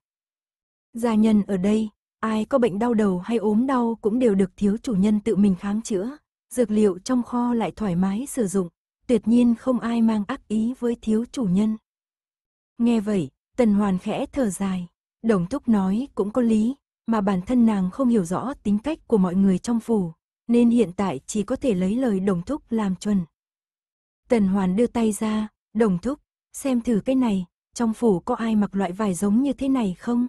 Gia nhân ở đây, Ai có bệnh đau đầu hay ốm đau cũng đều được thiếu chủ nhân tự mình khám chữa, dược liệu trong kho lại thoải mái sử dụng, tuyệt nhiên không ai mang ác ý với thiếu chủ nhân. Nghe vậy, Tần Hoàn khẽ thở dài, Đồng Thúc nói cũng có lý, mà bản thân nàng không hiểu rõ tính cách của mọi người trong phủ, nên hiện tại chỉ có thể lấy lời Đồng Thúc làm chuẩn. Tần Hoàn đưa tay ra, Đồng Thúc, xem thử cái này, trong phủ có ai mặc loại vải giống như thế này không?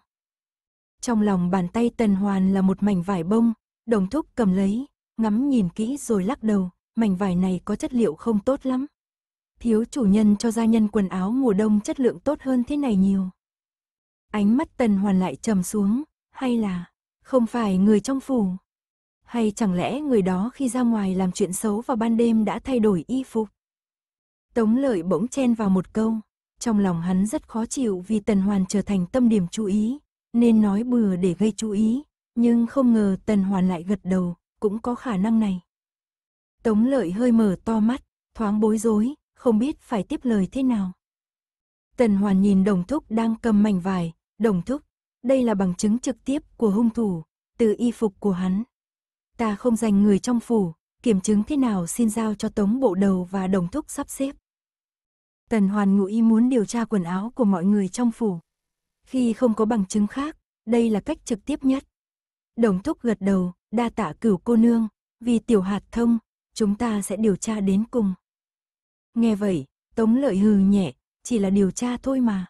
Trong lòng bàn tay Tần Hoàn là một mảnh vải bông, đồng thúc cầm lấy, ngắm nhìn kỹ rồi lắc đầu, mảnh vải này có chất liệu không tốt lắm. Thiếu chủ nhân cho gia nhân quần áo mùa đông chất lượng tốt hơn thế này nhiều. Ánh mắt Tần Hoàn lại trầm xuống, hay là không phải người trong phủ? Hay chẳng lẽ người đó khi ra ngoài làm chuyện xấu vào ban đêm đã thay đổi y phục? Tống lợi bỗng chen vào một câu, trong lòng hắn rất khó chịu vì Tần Hoàn trở thành tâm điểm chú ý, nên nói bừa để gây chú ý, nhưng không ngờ Tần Hoàn lại gật đầu, cũng có khả năng này. Tống lợi hơi mở to mắt, thoáng bối rối, không biết phải tiếp lời thế nào. Tần Hoàn nhìn đồng thúc đang cầm mảnh vải, đồng thúc, đây là bằng chứng trực tiếp của hung thủ, từ y phục của hắn. Ta không dành người trong phủ, kiểm chứng thế nào xin giao cho tống bộ đầu và đồng thúc sắp xếp. Tần Hoàn ngụ ý muốn điều tra quần áo của mọi người trong phủ khi không có bằng chứng khác, đây là cách trực tiếp nhất. Đồng thúc gật đầu, đa tạ cửu cô nương, vì tiểu hạt thông, chúng ta sẽ điều tra đến cùng. Nghe vậy, Tống lợi hừ nhẹ, chỉ là điều tra thôi mà.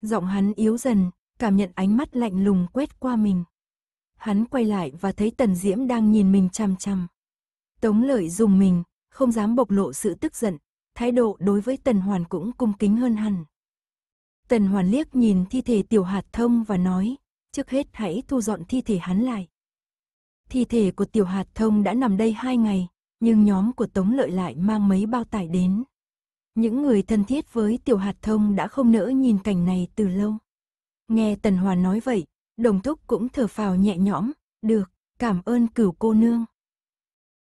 Giọng hắn yếu dần, cảm nhận ánh mắt lạnh lùng quét qua mình. Hắn quay lại và thấy Tần Diễm đang nhìn mình chăm chăm. Tống lợi dùng mình, không dám bộc lộ sự tức giận, thái độ đối với Tần Hoàn cũng cung kính hơn hẳn. Tần Hoàn liếc nhìn thi thể tiểu hạt thông và nói, trước hết hãy thu dọn thi thể hắn lại. Thi thể của tiểu hạt thông đã nằm đây hai ngày, nhưng nhóm của Tống Lợi lại mang mấy bao tải đến. Những người thân thiết với tiểu hạt thông đã không nỡ nhìn cảnh này từ lâu. Nghe Tần Hoàn nói vậy, đồng thúc cũng thở phào nhẹ nhõm, được, cảm ơn cửu cô nương.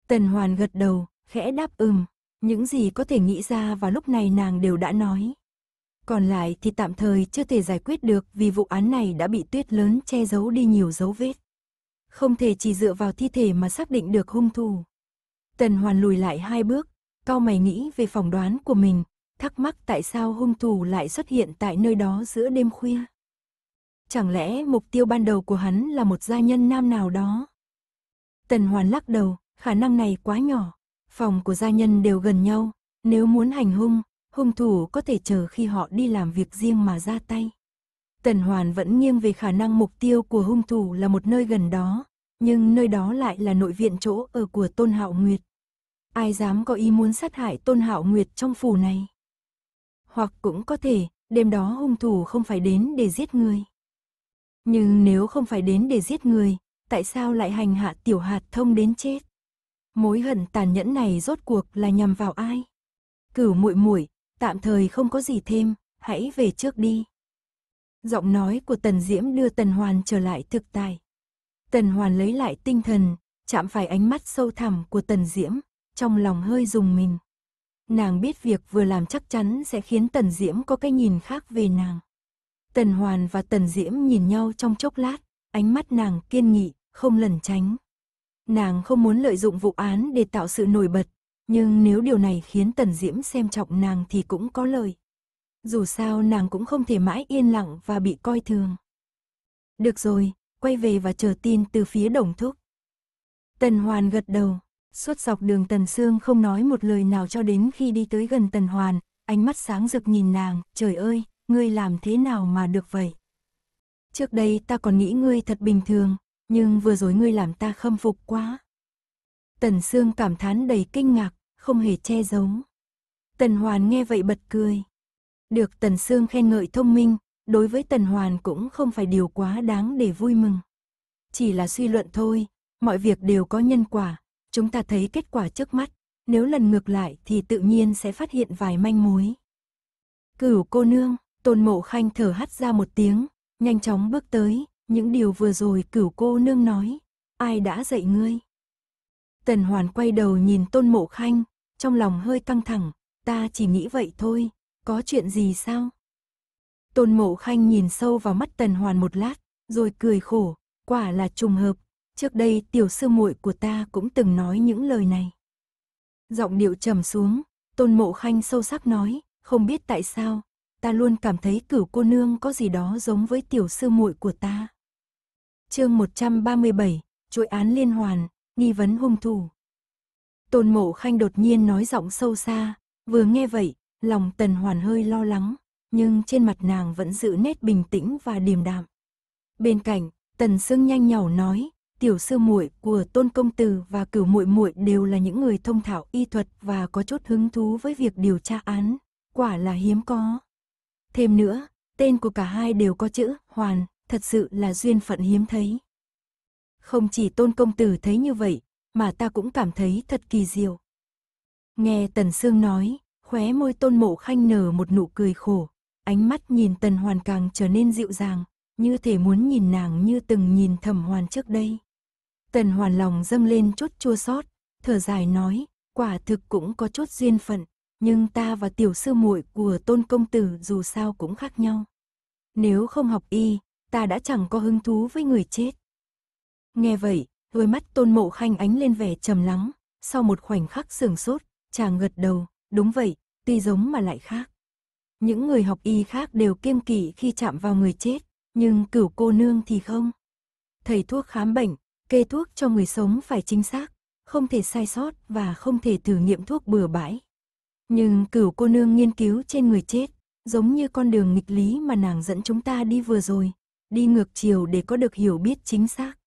Tần Hoàn gật đầu, khẽ đáp ừm, những gì có thể nghĩ ra và lúc này nàng đều đã nói. Còn lại thì tạm thời chưa thể giải quyết được vì vụ án này đã bị tuyết lớn che giấu đi nhiều dấu vết. Không thể chỉ dựa vào thi thể mà xác định được hung thủ. Tần Hoàn lùi lại hai bước, cao mày nghĩ về phỏng đoán của mình, thắc mắc tại sao hung thủ lại xuất hiện tại nơi đó giữa đêm khuya. Chẳng lẽ mục tiêu ban đầu của hắn là một gia nhân nam nào đó? Tần Hoàn lắc đầu, khả năng này quá nhỏ. Phòng của gia nhân đều gần nhau, nếu muốn hành hung, hung thủ có thể chờ khi họ đi làm việc riêng mà ra tay. Tần Hoàn vẫn nghiêng về khả năng mục tiêu của hung thủ là một nơi gần đó, nhưng nơi đó lại là nội viện chỗ ở của Tôn Hạo Nguyệt. Ai dám có ý muốn sát hại Tôn Hạo Nguyệt trong phủ này? Hoặc cũng có thể, đêm đó hung thủ không phải đến để giết người. Nhưng nếu không phải đến để giết người, tại sao lại hành hạ tiểu hạt thông đến chết? Mối hận tàn nhẫn này rốt cuộc là nhằm vào ai? Cửu muội muội, tạm thời không có gì thêm, hãy về trước đi. Giọng nói của Tần Diễm đưa Tần Hoàn trở lại thực tại. Tần Hoàn lấy lại tinh thần, chạm phải ánh mắt sâu thẳm của Tần Diễm, trong lòng hơi rùng mình. Nàng biết việc vừa làm chắc chắn sẽ khiến Tần Diễm có cái nhìn khác về nàng. Tần Hoàn và Tần Diễm nhìn nhau trong chốc lát, ánh mắt nàng kiên nghị, không lẩn tránh. Nàng không muốn lợi dụng vụ án để tạo sự nổi bật, nhưng nếu điều này khiến Tần Diễm xem trọng nàng thì cũng có lời. Dù sao nàng cũng không thể mãi yên lặng và bị coi thường. Được rồi, quay về và chờ tin từ phía đồng thúc. Tần Hoàn gật đầu, suốt dọc đường Tần Sương không nói một lời nào cho đến khi đi tới gần Tần Hoàn, ánh mắt sáng rực nhìn nàng, trời ơi, ngươi làm thế nào mà được vậy? Trước đây ta còn nghĩ ngươi thật bình thường, nhưng vừa rồi ngươi làm ta khâm phục quá. Tần Sương cảm thán đầy kinh ngạc, không hề che giấu. Tần Hoàn nghe vậy bật cười. Được Tần Sương khen ngợi thông minh, đối với Tần Hoàn cũng không phải điều quá đáng để vui mừng. Chỉ là suy luận thôi, mọi việc đều có nhân quả, chúng ta thấy kết quả trước mắt, nếu lần ngược lại thì tự nhiên sẽ phát hiện vài manh mối. Cửu cô nương, Tôn Mộ Khanh thở hắt ra một tiếng, nhanh chóng bước tới, những điều vừa rồi cửu cô nương nói, ai đã dạy ngươi? Tần Hoàn quay đầu nhìn Tôn Mộ Khanh, trong lòng hơi căng thẳng, ta chỉ nghĩ vậy thôi, có chuyện gì sao? Tôn Mộ Khanh nhìn sâu vào mắt Tần Hoàn một lát, rồi cười khổ, quả là trùng hợp, trước đây tiểu sư muội của ta cũng từng nói những lời này. Giọng điệu trầm xuống, Tôn Mộ Khanh sâu sắc nói, không biết tại sao, ta luôn cảm thấy cửu cô nương có gì đó giống với tiểu sư muội của ta. Chương 137, chuỗi án liên hoàn, nghi vấn hung thủ. Tôn mộ khanh đột nhiên nói giọng sâu xa, vừa nghe vậy, lòng tần hoàn hơi lo lắng, nhưng trên mặt nàng vẫn giữ nét bình tĩnh và điềm đạm. Bên cạnh, tần sương nhanh nhỏ nói, tiểu sư muội của tôn công tử và cửu muội muội đều là những người thông thạo y thuật và có chút hứng thú với việc điều tra án, quả là hiếm có. Thêm nữa, tên của cả hai đều có chữ hoàn, thật sự là duyên phận hiếm thấy. Không chỉ tôn công tử thấy như vậy, mà ta cũng cảm thấy thật kỳ diệu. Nghe Tần Sương nói, khóe môi tôn mộ khanh nở một nụ cười khổ, ánh mắt nhìn Tần Hoàn càng trở nên dịu dàng, như thể muốn nhìn nàng như từng nhìn thẩm hoàn trước đây. Tần Hoàn lòng dâng lên chút chua xót, thở dài nói, quả thực cũng có chút duyên phận, nhưng ta và tiểu sư muội của tôn công tử dù sao cũng khác nhau. Nếu không học y, ta đã chẳng có hứng thú với người chết. Nghe vậy, đôi mắt tôn mộ khanh ánh lên vẻ trầm lắng, sau một khoảnh khắc sửng sốt, chàng gật đầu, đúng vậy, tuy giống mà lại khác. Những người học y khác đều kiêm kỵ khi chạm vào người chết, nhưng cửu cô nương thì không. Thầy thuốc khám bệnh, kê thuốc cho người sống phải chính xác, không thể sai sót và không thể thử nghiệm thuốc bừa bãi. Nhưng cửu cô nương nghiên cứu trên người chết, giống như con đường nghịch lý mà nàng dẫn chúng ta đi vừa rồi, đi ngược chiều để có được hiểu biết chính xác.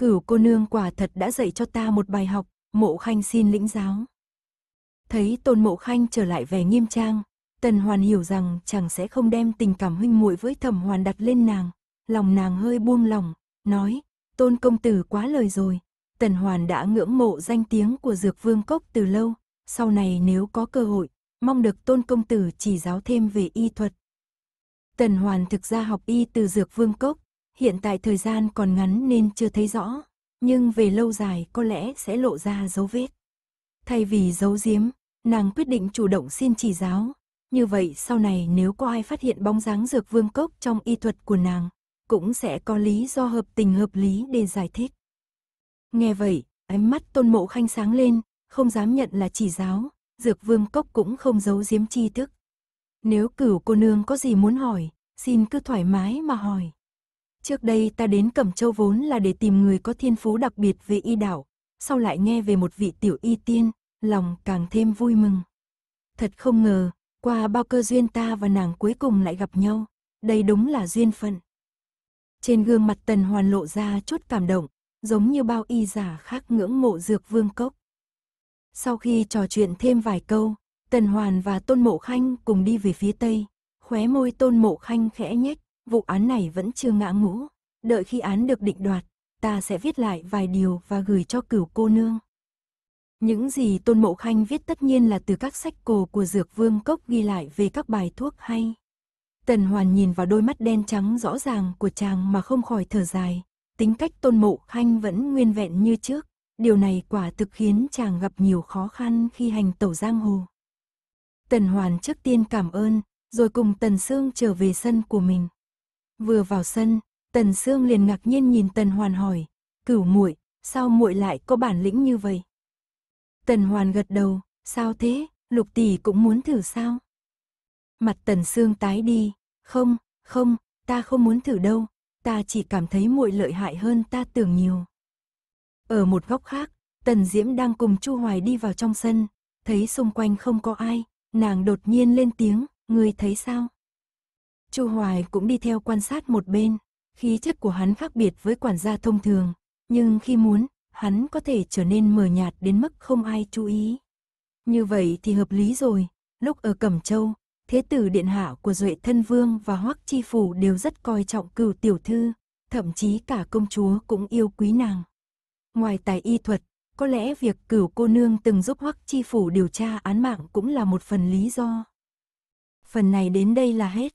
Cửu cô nương quả thật đã dạy cho ta một bài học, mộ khanh xin lĩnh giáo. Thấy tôn mộ khanh trở lại vẻ nghiêm trang, tần hoàn hiểu rằng chàng sẽ không đem tình cảm huynh muội với thẩm hoàn đặt lên nàng. Lòng nàng hơi buông lòng, nói, tôn công tử quá lời rồi. Tần hoàn đã ngưỡng mộ danh tiếng của dược vương cốc từ lâu, sau này nếu có cơ hội, mong được tôn công tử chỉ giáo thêm về y thuật. Tần hoàn thực ra học y từ dược vương cốc, hiện tại thời gian còn ngắn nên chưa thấy rõ, nhưng về lâu dài có lẽ sẽ lộ ra dấu vết. Thay vì giấu giếm, nàng quyết định chủ động xin chỉ giáo, như vậy sau này nếu có ai phát hiện bóng dáng dược vương cốc trong y thuật của nàng, cũng sẽ có lý do hợp tình hợp lý để giải thích. Nghe vậy, ánh mắt tôn mộ khanh sáng lên, không dám nhận là chỉ giáo, dược vương cốc cũng không giấu giếm chi thức. Nếu cửu cô nương có gì muốn hỏi, xin cứ thoải mái mà hỏi. Trước đây ta đến Cẩm Châu vốn là để tìm người có thiên phú đặc biệt về y đảo sau lại nghe về một vị tiểu y tiên, lòng càng thêm vui mừng. Thật không ngờ, qua bao cơ duyên ta và nàng cuối cùng lại gặp nhau, đây đúng là duyên phận. Trên gương mặt Tần Hoàn lộ ra chút cảm động, giống như bao y giả khác ngưỡng mộ dược vương cốc. Sau khi trò chuyện thêm vài câu, Tần Hoàn và Tôn Mộ Khanh cùng đi về phía Tây, khóe môi Tôn Mộ Khanh khẽ nhếch, vụ án này vẫn chưa ngã ngũ, đợi khi án được định đoạt, ta sẽ viết lại vài điều và gửi cho cửu cô nương. Những gì Tôn Mộ Khanh viết tất nhiên là từ các sách cổ của Dược Vương Cốc ghi lại về các bài thuốc hay. Tần Hoàn nhìn vào đôi mắt đen trắng rõ ràng của chàng mà không khỏi thở dài. Tính cách Tôn Mộ Khanh vẫn nguyên vẹn như trước. Điều này quả thực khiến chàng gặp nhiều khó khăn khi hành tẩu giang hồ. Tần Hoàn trước tiên cảm ơn, rồi cùng Tần Sương trở về sân của mình. Vừa vào sân, Tần Sương liền ngạc nhiên nhìn Tần Hoàn hỏi, "Cửu muội, sao muội lại có bản lĩnh như vậy?" Tần Hoàn gật đầu, "Sao thế, Lục tỷ cũng muốn thử sao?" Mặt Tần Sương tái đi, "Không, không, ta không muốn thử đâu, ta chỉ cảm thấy muội lợi hại hơn ta tưởng nhiều." Ở một góc khác, Tần Diễm đang cùng Chu Hoài đi vào trong sân, thấy xung quanh không có ai, nàng đột nhiên lên tiếng, "Ngươi thấy sao?" Chu Hoài cũng đi theo quan sát một bên, khí chất của hắn khác biệt với quản gia thông thường, nhưng khi muốn, hắn có thể trở nên mờ nhạt đến mức không ai chú ý. Như vậy thì hợp lý rồi, lúc ở Cẩm Châu, thế tử điện hạ của Duệ Thân Vương và Hoắc Chi Phủ đều rất coi trọng cửu tiểu thư, thậm chí cả công chúa cũng yêu quý nàng. Ngoài tài y thuật, có lẽ việc cửu cô nương từng giúp Hoắc Chi Phủ điều tra án mạng cũng là một phần lý do. Phần này đến đây là hết.